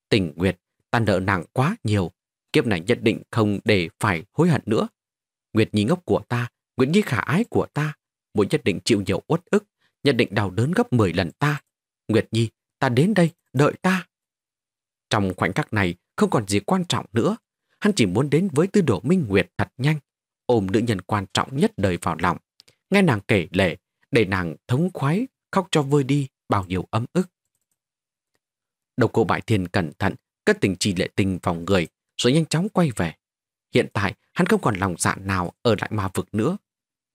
Tình nguyệt ta nợ nàng quá nhiều, kiếp này nhất định không để phải hối hận nữa. Nguyệt Nhi ngốc của ta, Nguyễn Nhi khả ái của ta, mỗi nhất định chịu nhiều uất ức, nhất định đau đớn gấp 10 lần ta. Nguyệt Nhi, ta đến đây, đợi ta. Trong khoảnh khắc này, không còn gì quan trọng nữa. Hắn chỉ muốn đến với tư đồ minh nguyệt thật nhanh, ôm nữ nhân quan trọng nhất đời vào lòng. Nghe nàng kể lệ, để nàng thống khoái, khóc cho vơi đi bao nhiêu ấm ức. Độc cô bại thiên cẩn thận cất tình chỉ lệ tình vào người rồi nhanh chóng quay về. Hiện tại, hắn không còn lòng dạ nào ở lại ma vực nữa.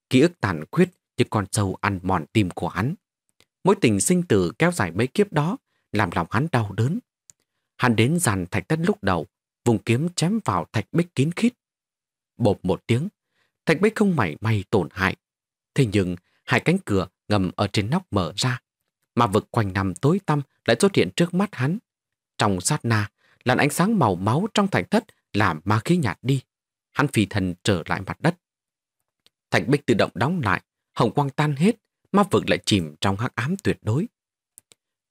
Ký ức tàn khuyết như con sâu ăn mòn tim của hắn. Mối tình sinh tử kéo dài mấy kiếp đó làm lòng hắn đau đớn. Hắn đến dàn thạch đất lúc đầu, vùng kiếm chém vào thạch bích kín khít. Bộp một tiếng, thạch bích không mảy may tổn hại. Thế nhưng, hai cánh cửa ngầm ở trên nóc mở ra. ma vực quanh nằm tối tăm lại xuất hiện trước mắt hắn. Trong sát na, làn ánh sáng màu máu trong thành thất làm ma khí nhạt đi. Hắn phi thần trở lại mặt đất. Thạch bích tự động đóng lại, hồng quang tan hết, ma vực lại chìm trong hắc ám tuyệt đối.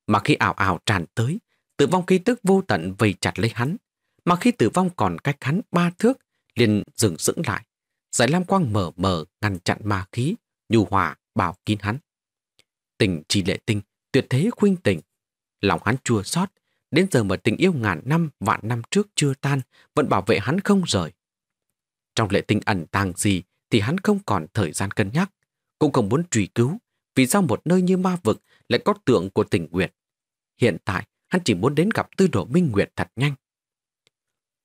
Mà khi ảo ảo tràn tới, tử vong khí tức vô tận vây chặt lấy hắn. Mà khi tử vong còn cách hắn ba thước, liền dừng sững lại. Giải lam quang mở mờ ngăn chặn ma khí, nhu hòa bảo kín hắn. Tình chỉ lệ tinh, tuyệt thế khuyên tình. Lòng hắn chua xót Đến giờ mà tình yêu ngàn năm vạn năm trước chưa tan, vẫn bảo vệ hắn không rời. Trong lệ tình ẩn tàng gì thì hắn không còn thời gian cân nhắc, cũng không muốn truy cứu, vì sao một nơi như ma vực lại có tượng của tình nguyệt. Hiện tại, hắn chỉ muốn đến gặp tư đồ minh nguyệt thật nhanh.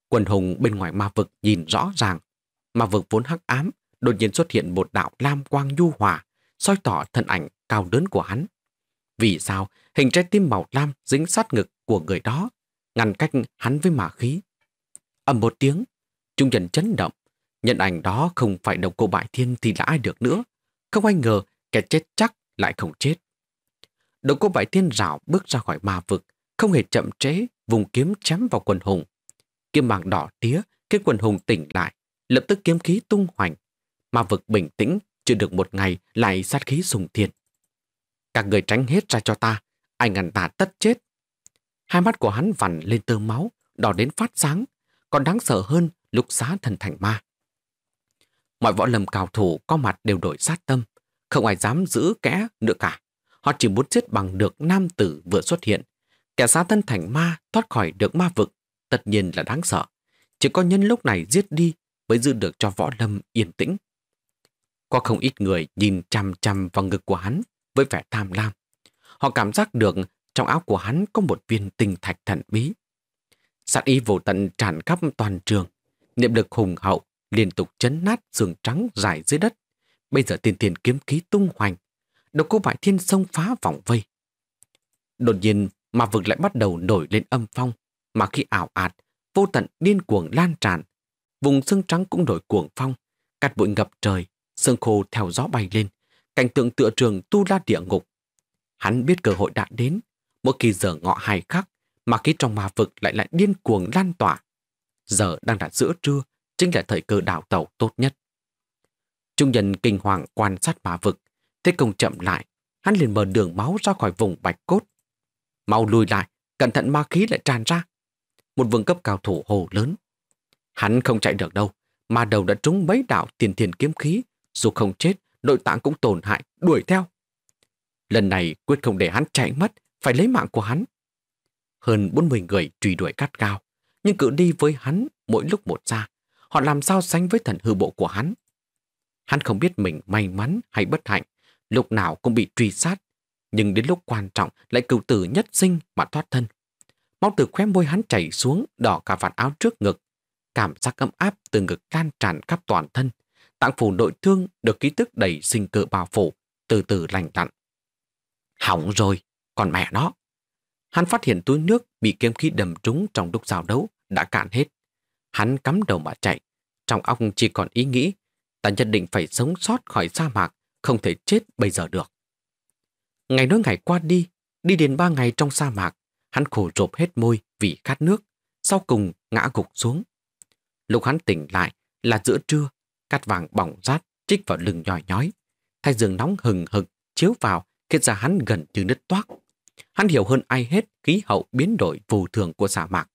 Quần hùng bên ngoài ma vực nhìn rõ ràng, ma vực vốn hắc ám, đột nhiên xuất hiện một đạo lam quang nhu hòa, soi tỏ thân ảnh cao lớn của hắn. Vì sao hình trái tim màu lam dính sát ngực của người đó, ngăn cách hắn với mã khí. ầm một tiếng, trung nhân chấn động, nhận ảnh đó không phải đồng cô bại thiên thì là ai được nữa. Không ai ngờ kẻ chết chắc lại không chết. Đồng cô bại thiên rảo bước ra khỏi ma vực, không hề chậm trễ, vùng kiếm chém vào quần hùng. Kiếm màng đỏ tía cái quần hùng tỉnh lại, lập tức kiếm khí tung hoành. Ma vực bình tĩnh, chưa được một ngày lại sát khí sùng thiên. Các người tránh hết ra cho ta, ai ngăn ta tất chết. Hai mắt của hắn vằn lên tơ máu, đỏ đến phát sáng, còn đáng sợ hơn lúc xá thần thành ma. Mọi võ lâm cào thủ có mặt đều đổi sát tâm, không ai dám giữ kẽ nữa cả. Họ chỉ muốn giết bằng được nam tử vừa xuất hiện. Kẻ xá thân thành ma thoát khỏi được ma vực, tất nhiên là đáng sợ. Chỉ có nhân lúc này giết đi mới giữ được cho võ lâm yên tĩnh. Có không ít người nhìn chằm chằm vào ngực của hắn với vẻ tham lam. Họ cảm giác được trong áo của hắn có một viên tinh thạch thần bí. Sát y vô tận tràn khắp toàn trường, niệm lực hùng hậu liên tục chấn nát giường trắng dài dưới đất. Bây giờ tiền tiền kiếm khí tung hoành, độc cô bại thiên sông phá vòng vây. Đột nhiên mà vực lại bắt đầu nổi lên âm phong, mà khi ảo ạt, vô tận điên cuồng lan tràn. Vùng xương trắng cũng nổi cuồng phong, cắt bụi ngập trời, xương khô theo gió bay lên, cảnh tượng tựa trường tu la địa ngục. Hắn biết cơ hội đã đến, Mỗi khi giờ ngọ hai khắc, mà khí trong ma vực lại lại điên cuồng lan tỏa. Giờ đang là giữa trưa, chính là thời cơ đào tàu tốt nhất. Trung nhân kinh hoàng quan sát ma vực, thế công chậm lại, hắn liền mở đường máu ra khỏi vùng bạch cốt. Mau lùi lại, cẩn thận ma khí lại tràn ra. Một vương cấp cao thủ hồ lớn. Hắn không chạy được đâu, mà đầu đã trúng mấy đạo tiền thiền kiếm khí, dù không chết, nội tạng cũng tổn hại, đuổi theo. Lần này quyết không để hắn chạy mất, phải lấy mạng của hắn. Hơn 40 người truy đuổi cắt cao, nhưng cự đi với hắn mỗi lúc một xa, họ làm sao sánh với thần hư bộ của hắn. Hắn không biết mình may mắn hay bất hạnh, lúc nào cũng bị truy sát, nhưng đến lúc quan trọng lại cựu tử nhất sinh mà thoát thân. Máu từ khóe môi hắn chảy xuống, đỏ cả vạt áo trước ngực. Cảm giác ấm áp từ ngực lan tràn khắp toàn thân. Tạng phủ nội thương được ký tức đầy sinh cơ bao phủ, từ từ lành lặn. Hỏng rồi, còn mẹ nó! Hắn phát hiện túi nước bị kiếm khí đầm trúng trong lúc giao đấu đã cạn hết. Hắn cắm đầu mà chạy. Trong óc chỉ còn ý nghĩ ta nhất định phải sống sót khỏi sa mạc, không thể chết bây giờ được. Ngày nói ngày qua đi, đi đến ba ngày trong sa mạc, hắn khổ rộp hết môi vì khát nước, sau cùng ngã gục xuống. Lúc hắn tỉnh lại là giữa trưa, cát vàng bỏng rát trích vào lưng nhòi nhói. Thái dương nóng hừng hực chiếu vào khiến da hắn gần như nứt toát. Hắn hiểu hơn ai hết khí hậu biến đổi phù thường của sa mạc.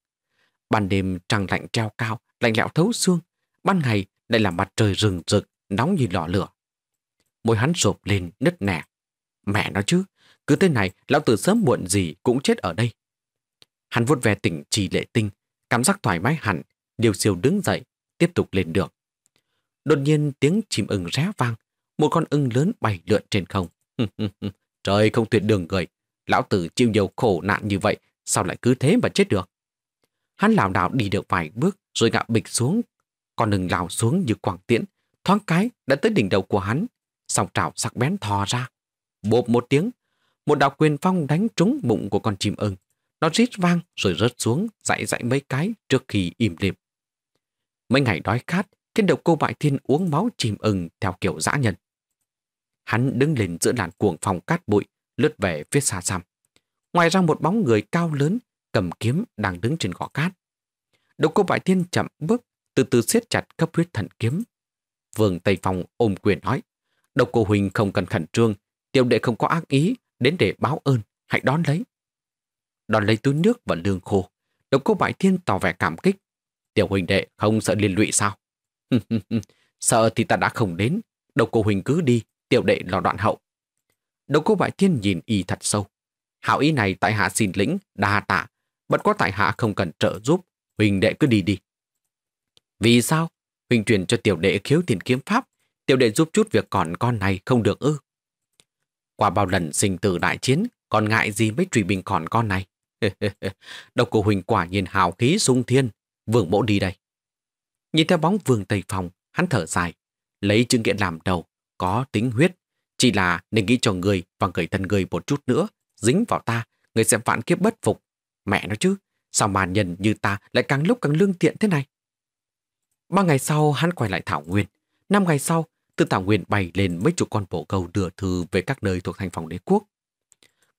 Ban đêm trăng lạnh treo cao, lạnh lẽo thấu xương. Ban ngày lại là mặt trời rừng rực, nóng như lò lửa. Môi hắn sụp lên nứt nẻ. Mẹ nó chứ, cứ thế này lão tử sớm muộn gì cũng chết ở đây. Hắn vuốt về tỉnh trì lệ tinh, cảm giác thoải mái hẳn, điều siêu đứng dậy, tiếp tục lên đường. Đột nhiên tiếng chim ưng ré vang, một con ưng lớn bay lượn trên không. *laughs* Trời không tuyệt đường gợi Lão tử chịu nhiều khổ nạn như vậy, sao lại cứ thế mà chết được? Hắn lảo đảo đi được vài bước rồi ngạ bịch xuống. Con đường lào xuống như quảng tiễn, thoáng cái đã tới đỉnh đầu của hắn. Sòng trào sắc bén thò ra. Bộp một tiếng, một đạo quyền phong đánh trúng bụng của con chim ưng. Nó rít vang rồi rớt xuống, dãy dãy mấy cái trước khi im lìm. Mấy ngày đói khát, trên đầu cô bại thiên uống máu chìm ưng theo kiểu dã nhân. Hắn đứng lên giữa làn cuồng phòng cát bụi, lướt về phía xa xăm. Ngoài ra một bóng người cao lớn, cầm kiếm đang đứng trên gò cát. Độc cô Bại Thiên chậm bước, từ từ siết chặt cấp huyết thần kiếm. Vương Tây Phong ôm quyền nói, độc cô Huỳnh không cần khẩn trương, tiểu đệ không có ác ý, đến để báo ơn, hãy đón lấy. Đón lấy túi nước và lương khô, độc cô Bại Thiên tỏ vẻ cảm kích. Tiểu Huỳnh đệ không sợ liên lụy sao? *laughs* sợ thì ta đã không đến, độc cô Huỳnh cứ đi, tiểu đệ lo đoạn hậu. Độc cô bại thiên nhìn y thật sâu. Hảo ý này tại hạ xin lĩnh, đa tạ. Bất có tại hạ không cần trợ giúp, huynh đệ cứ đi đi. Vì sao? Huỳnh truyền cho tiểu đệ khiếu tiền kiếm pháp, tiểu đệ giúp chút việc còn con này không được ư. Qua bao lần sinh tử đại chiến, còn ngại gì mới truy bình còn con này. Độc cô huỳnh quả nhiên hào khí sung thiên, vương mỗ đi đây. Nhìn theo bóng vương tây phòng, hắn thở dài, lấy chứng kiện làm đầu, có tính huyết, chỉ là nên nghĩ cho người và người thân người một chút nữa, dính vào ta, người sẽ vạn kiếp bất phục. Mẹ nó chứ, sao mà nhân như ta lại càng lúc càng lương thiện thế này? Ba ngày sau hắn quay lại Thảo Nguyên. Năm ngày sau, từ Thảo Nguyên bay lên mấy chục con bổ câu đưa thư về các nơi thuộc thành phòng đế quốc.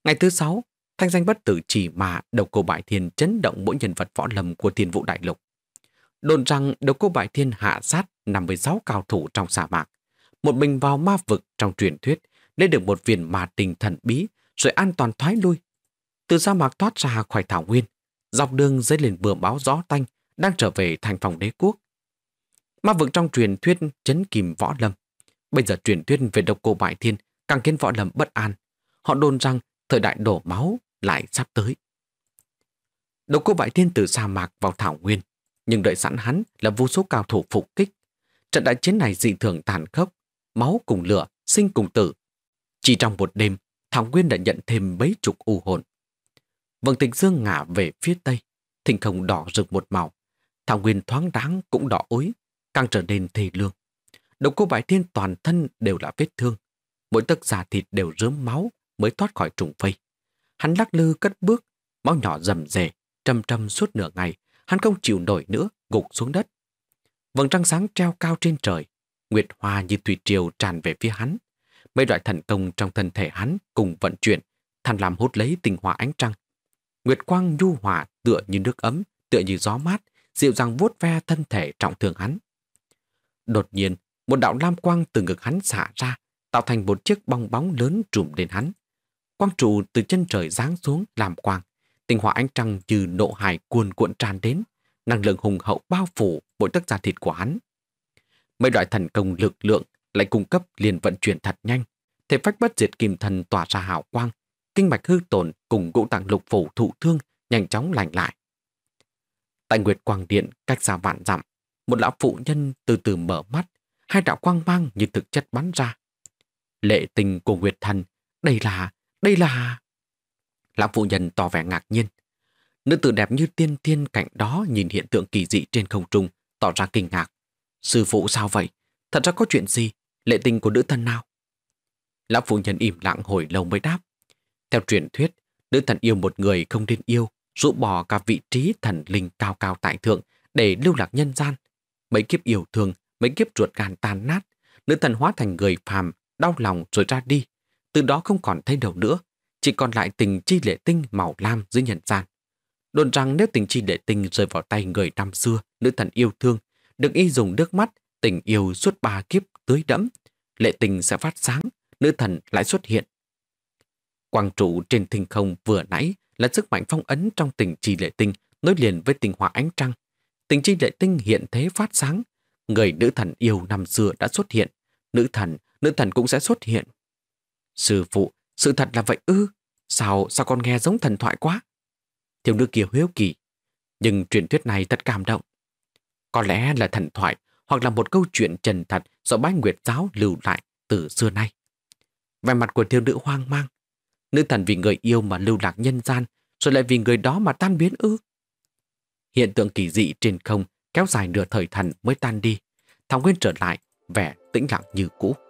Ngày thứ sáu, thanh danh bất tử chỉ mà độc cô bại thiên chấn động mỗi nhân vật võ lầm của thiên vũ đại lục. Đồn rằng độc cô bại thiên hạ sát 56 cao thủ trong sa mạc, một mình vào ma vực trong truyền thuyết, lấy được một viên ma tình thần bí, rồi an toàn thoái lui. Từ sa mạc thoát ra khỏi thảo nguyên, dọc đường dây lên bừa báo gió tanh, đang trở về thành phòng đế quốc. Ma vực trong truyền thuyết chấn kìm võ lâm. Bây giờ truyền thuyết về độc cô bại thiên càng khiến võ lâm bất an. Họ đồn rằng thời đại đổ máu lại sắp tới. Độc cô bại thiên từ sa mạc vào thảo nguyên, nhưng đợi sẵn hắn là vô số cao thủ phục kích. Trận đại chiến này dị thường tàn khốc, máu cùng lửa, sinh cùng tử. Chỉ trong một đêm, Thảo Nguyên đã nhận thêm mấy chục u hồn. Vầng tình dương ngả về phía tây, thình không đỏ rực một màu. Thảo Nguyên thoáng đáng cũng đỏ ối, càng trở nên thê lương. Độc cô bái thiên toàn thân đều là vết thương. Mỗi tấc da thịt đều rớm máu mới thoát khỏi trùng phây Hắn lắc lư cất bước, máu nhỏ rầm rề, trầm trầm suốt nửa ngày. Hắn không chịu nổi nữa, gục xuống đất. Vầng trăng sáng treo cao trên trời, Nguyệt hoa như thủy triều tràn về phía hắn. Mấy loại thần công trong thân thể hắn cùng vận chuyển, thàn làm hút lấy tình hỏa ánh trăng. Nguyệt quang nhu hòa tựa như nước ấm, tựa như gió mát, dịu dàng vuốt ve thân thể trọng thương hắn. Đột nhiên, một đạo lam quang từ ngực hắn xả ra, tạo thành một chiếc bong bóng lớn trùm lên hắn. Quang trụ từ chân trời giáng xuống làm quang, tình hỏa ánh trăng như nộ hài cuồn cuộn tràn đến, năng lượng hùng hậu bao phủ mỗi tất da thịt của hắn, Mấy loại thần công lực lượng lại cung cấp liền vận chuyển thật nhanh. Thể phách bất diệt kim thần tỏa ra hào quang, kinh mạch hư tổn cùng ngũ tạng lục phủ thụ thương nhanh chóng lành lại. Tại Nguyệt Quang Điện cách xa vạn dặm, một lão phụ nhân từ từ mở mắt, hai đạo quang mang như thực chất bắn ra. Lệ tình của Nguyệt Thần, đây là, đây là... Lão phụ nhân tỏ vẻ ngạc nhiên. Nữ tử đẹp như tiên tiên cạnh đó nhìn hiện tượng kỳ dị trên không trung, tỏ ra kinh ngạc. Sư phụ sao vậy? Thật ra có chuyện gì? Lệ tình của nữ thần nào? Lão phụ nhân im lặng hồi lâu mới đáp. Theo truyền thuyết, nữ thần yêu một người không nên yêu, rũ bỏ cả vị trí thần linh cao cao tại thượng để lưu lạc nhân gian. Mấy kiếp yêu thương, mấy kiếp ruột gan tan nát, nữ thần hóa thành người phàm, đau lòng rồi ra đi. Từ đó không còn thấy đầu nữa, chỉ còn lại tình chi lệ tinh màu lam dưới nhân gian. Đồn rằng nếu tình chi lệ tinh rơi vào tay người năm xưa, nữ thần yêu thương được y dùng nước mắt, tình yêu suốt ba kiếp tưới đẫm, lệ tình sẽ phát sáng, nữ thần lại xuất hiện. Quang trụ trên thình không vừa nãy là sức mạnh phong ấn trong tình trì lệ tinh nối liền với tình hỏa ánh trăng. Tình trì lệ tinh hiện thế phát sáng, người nữ thần yêu năm xưa đã xuất hiện, nữ thần, nữ thần cũng sẽ xuất hiện. Sư phụ, sự thật là vậy ư? Sao, sao con nghe giống thần thoại quá? Thiếu nữ kia hiếu kỳ. Nhưng truyền thuyết này thật cảm động. Có lẽ là thần thoại hoặc là một câu chuyện trần thật do bái nguyệt giáo lưu lại từ xưa nay. Về mặt của thiếu nữ hoang mang, nữ thần vì người yêu mà lưu lạc nhân gian, rồi lại vì người đó mà tan biến ư. Hiện tượng kỳ dị trên không kéo dài nửa thời thần mới tan đi, Thảo Nguyên trở lại, vẻ tĩnh lặng như cũ.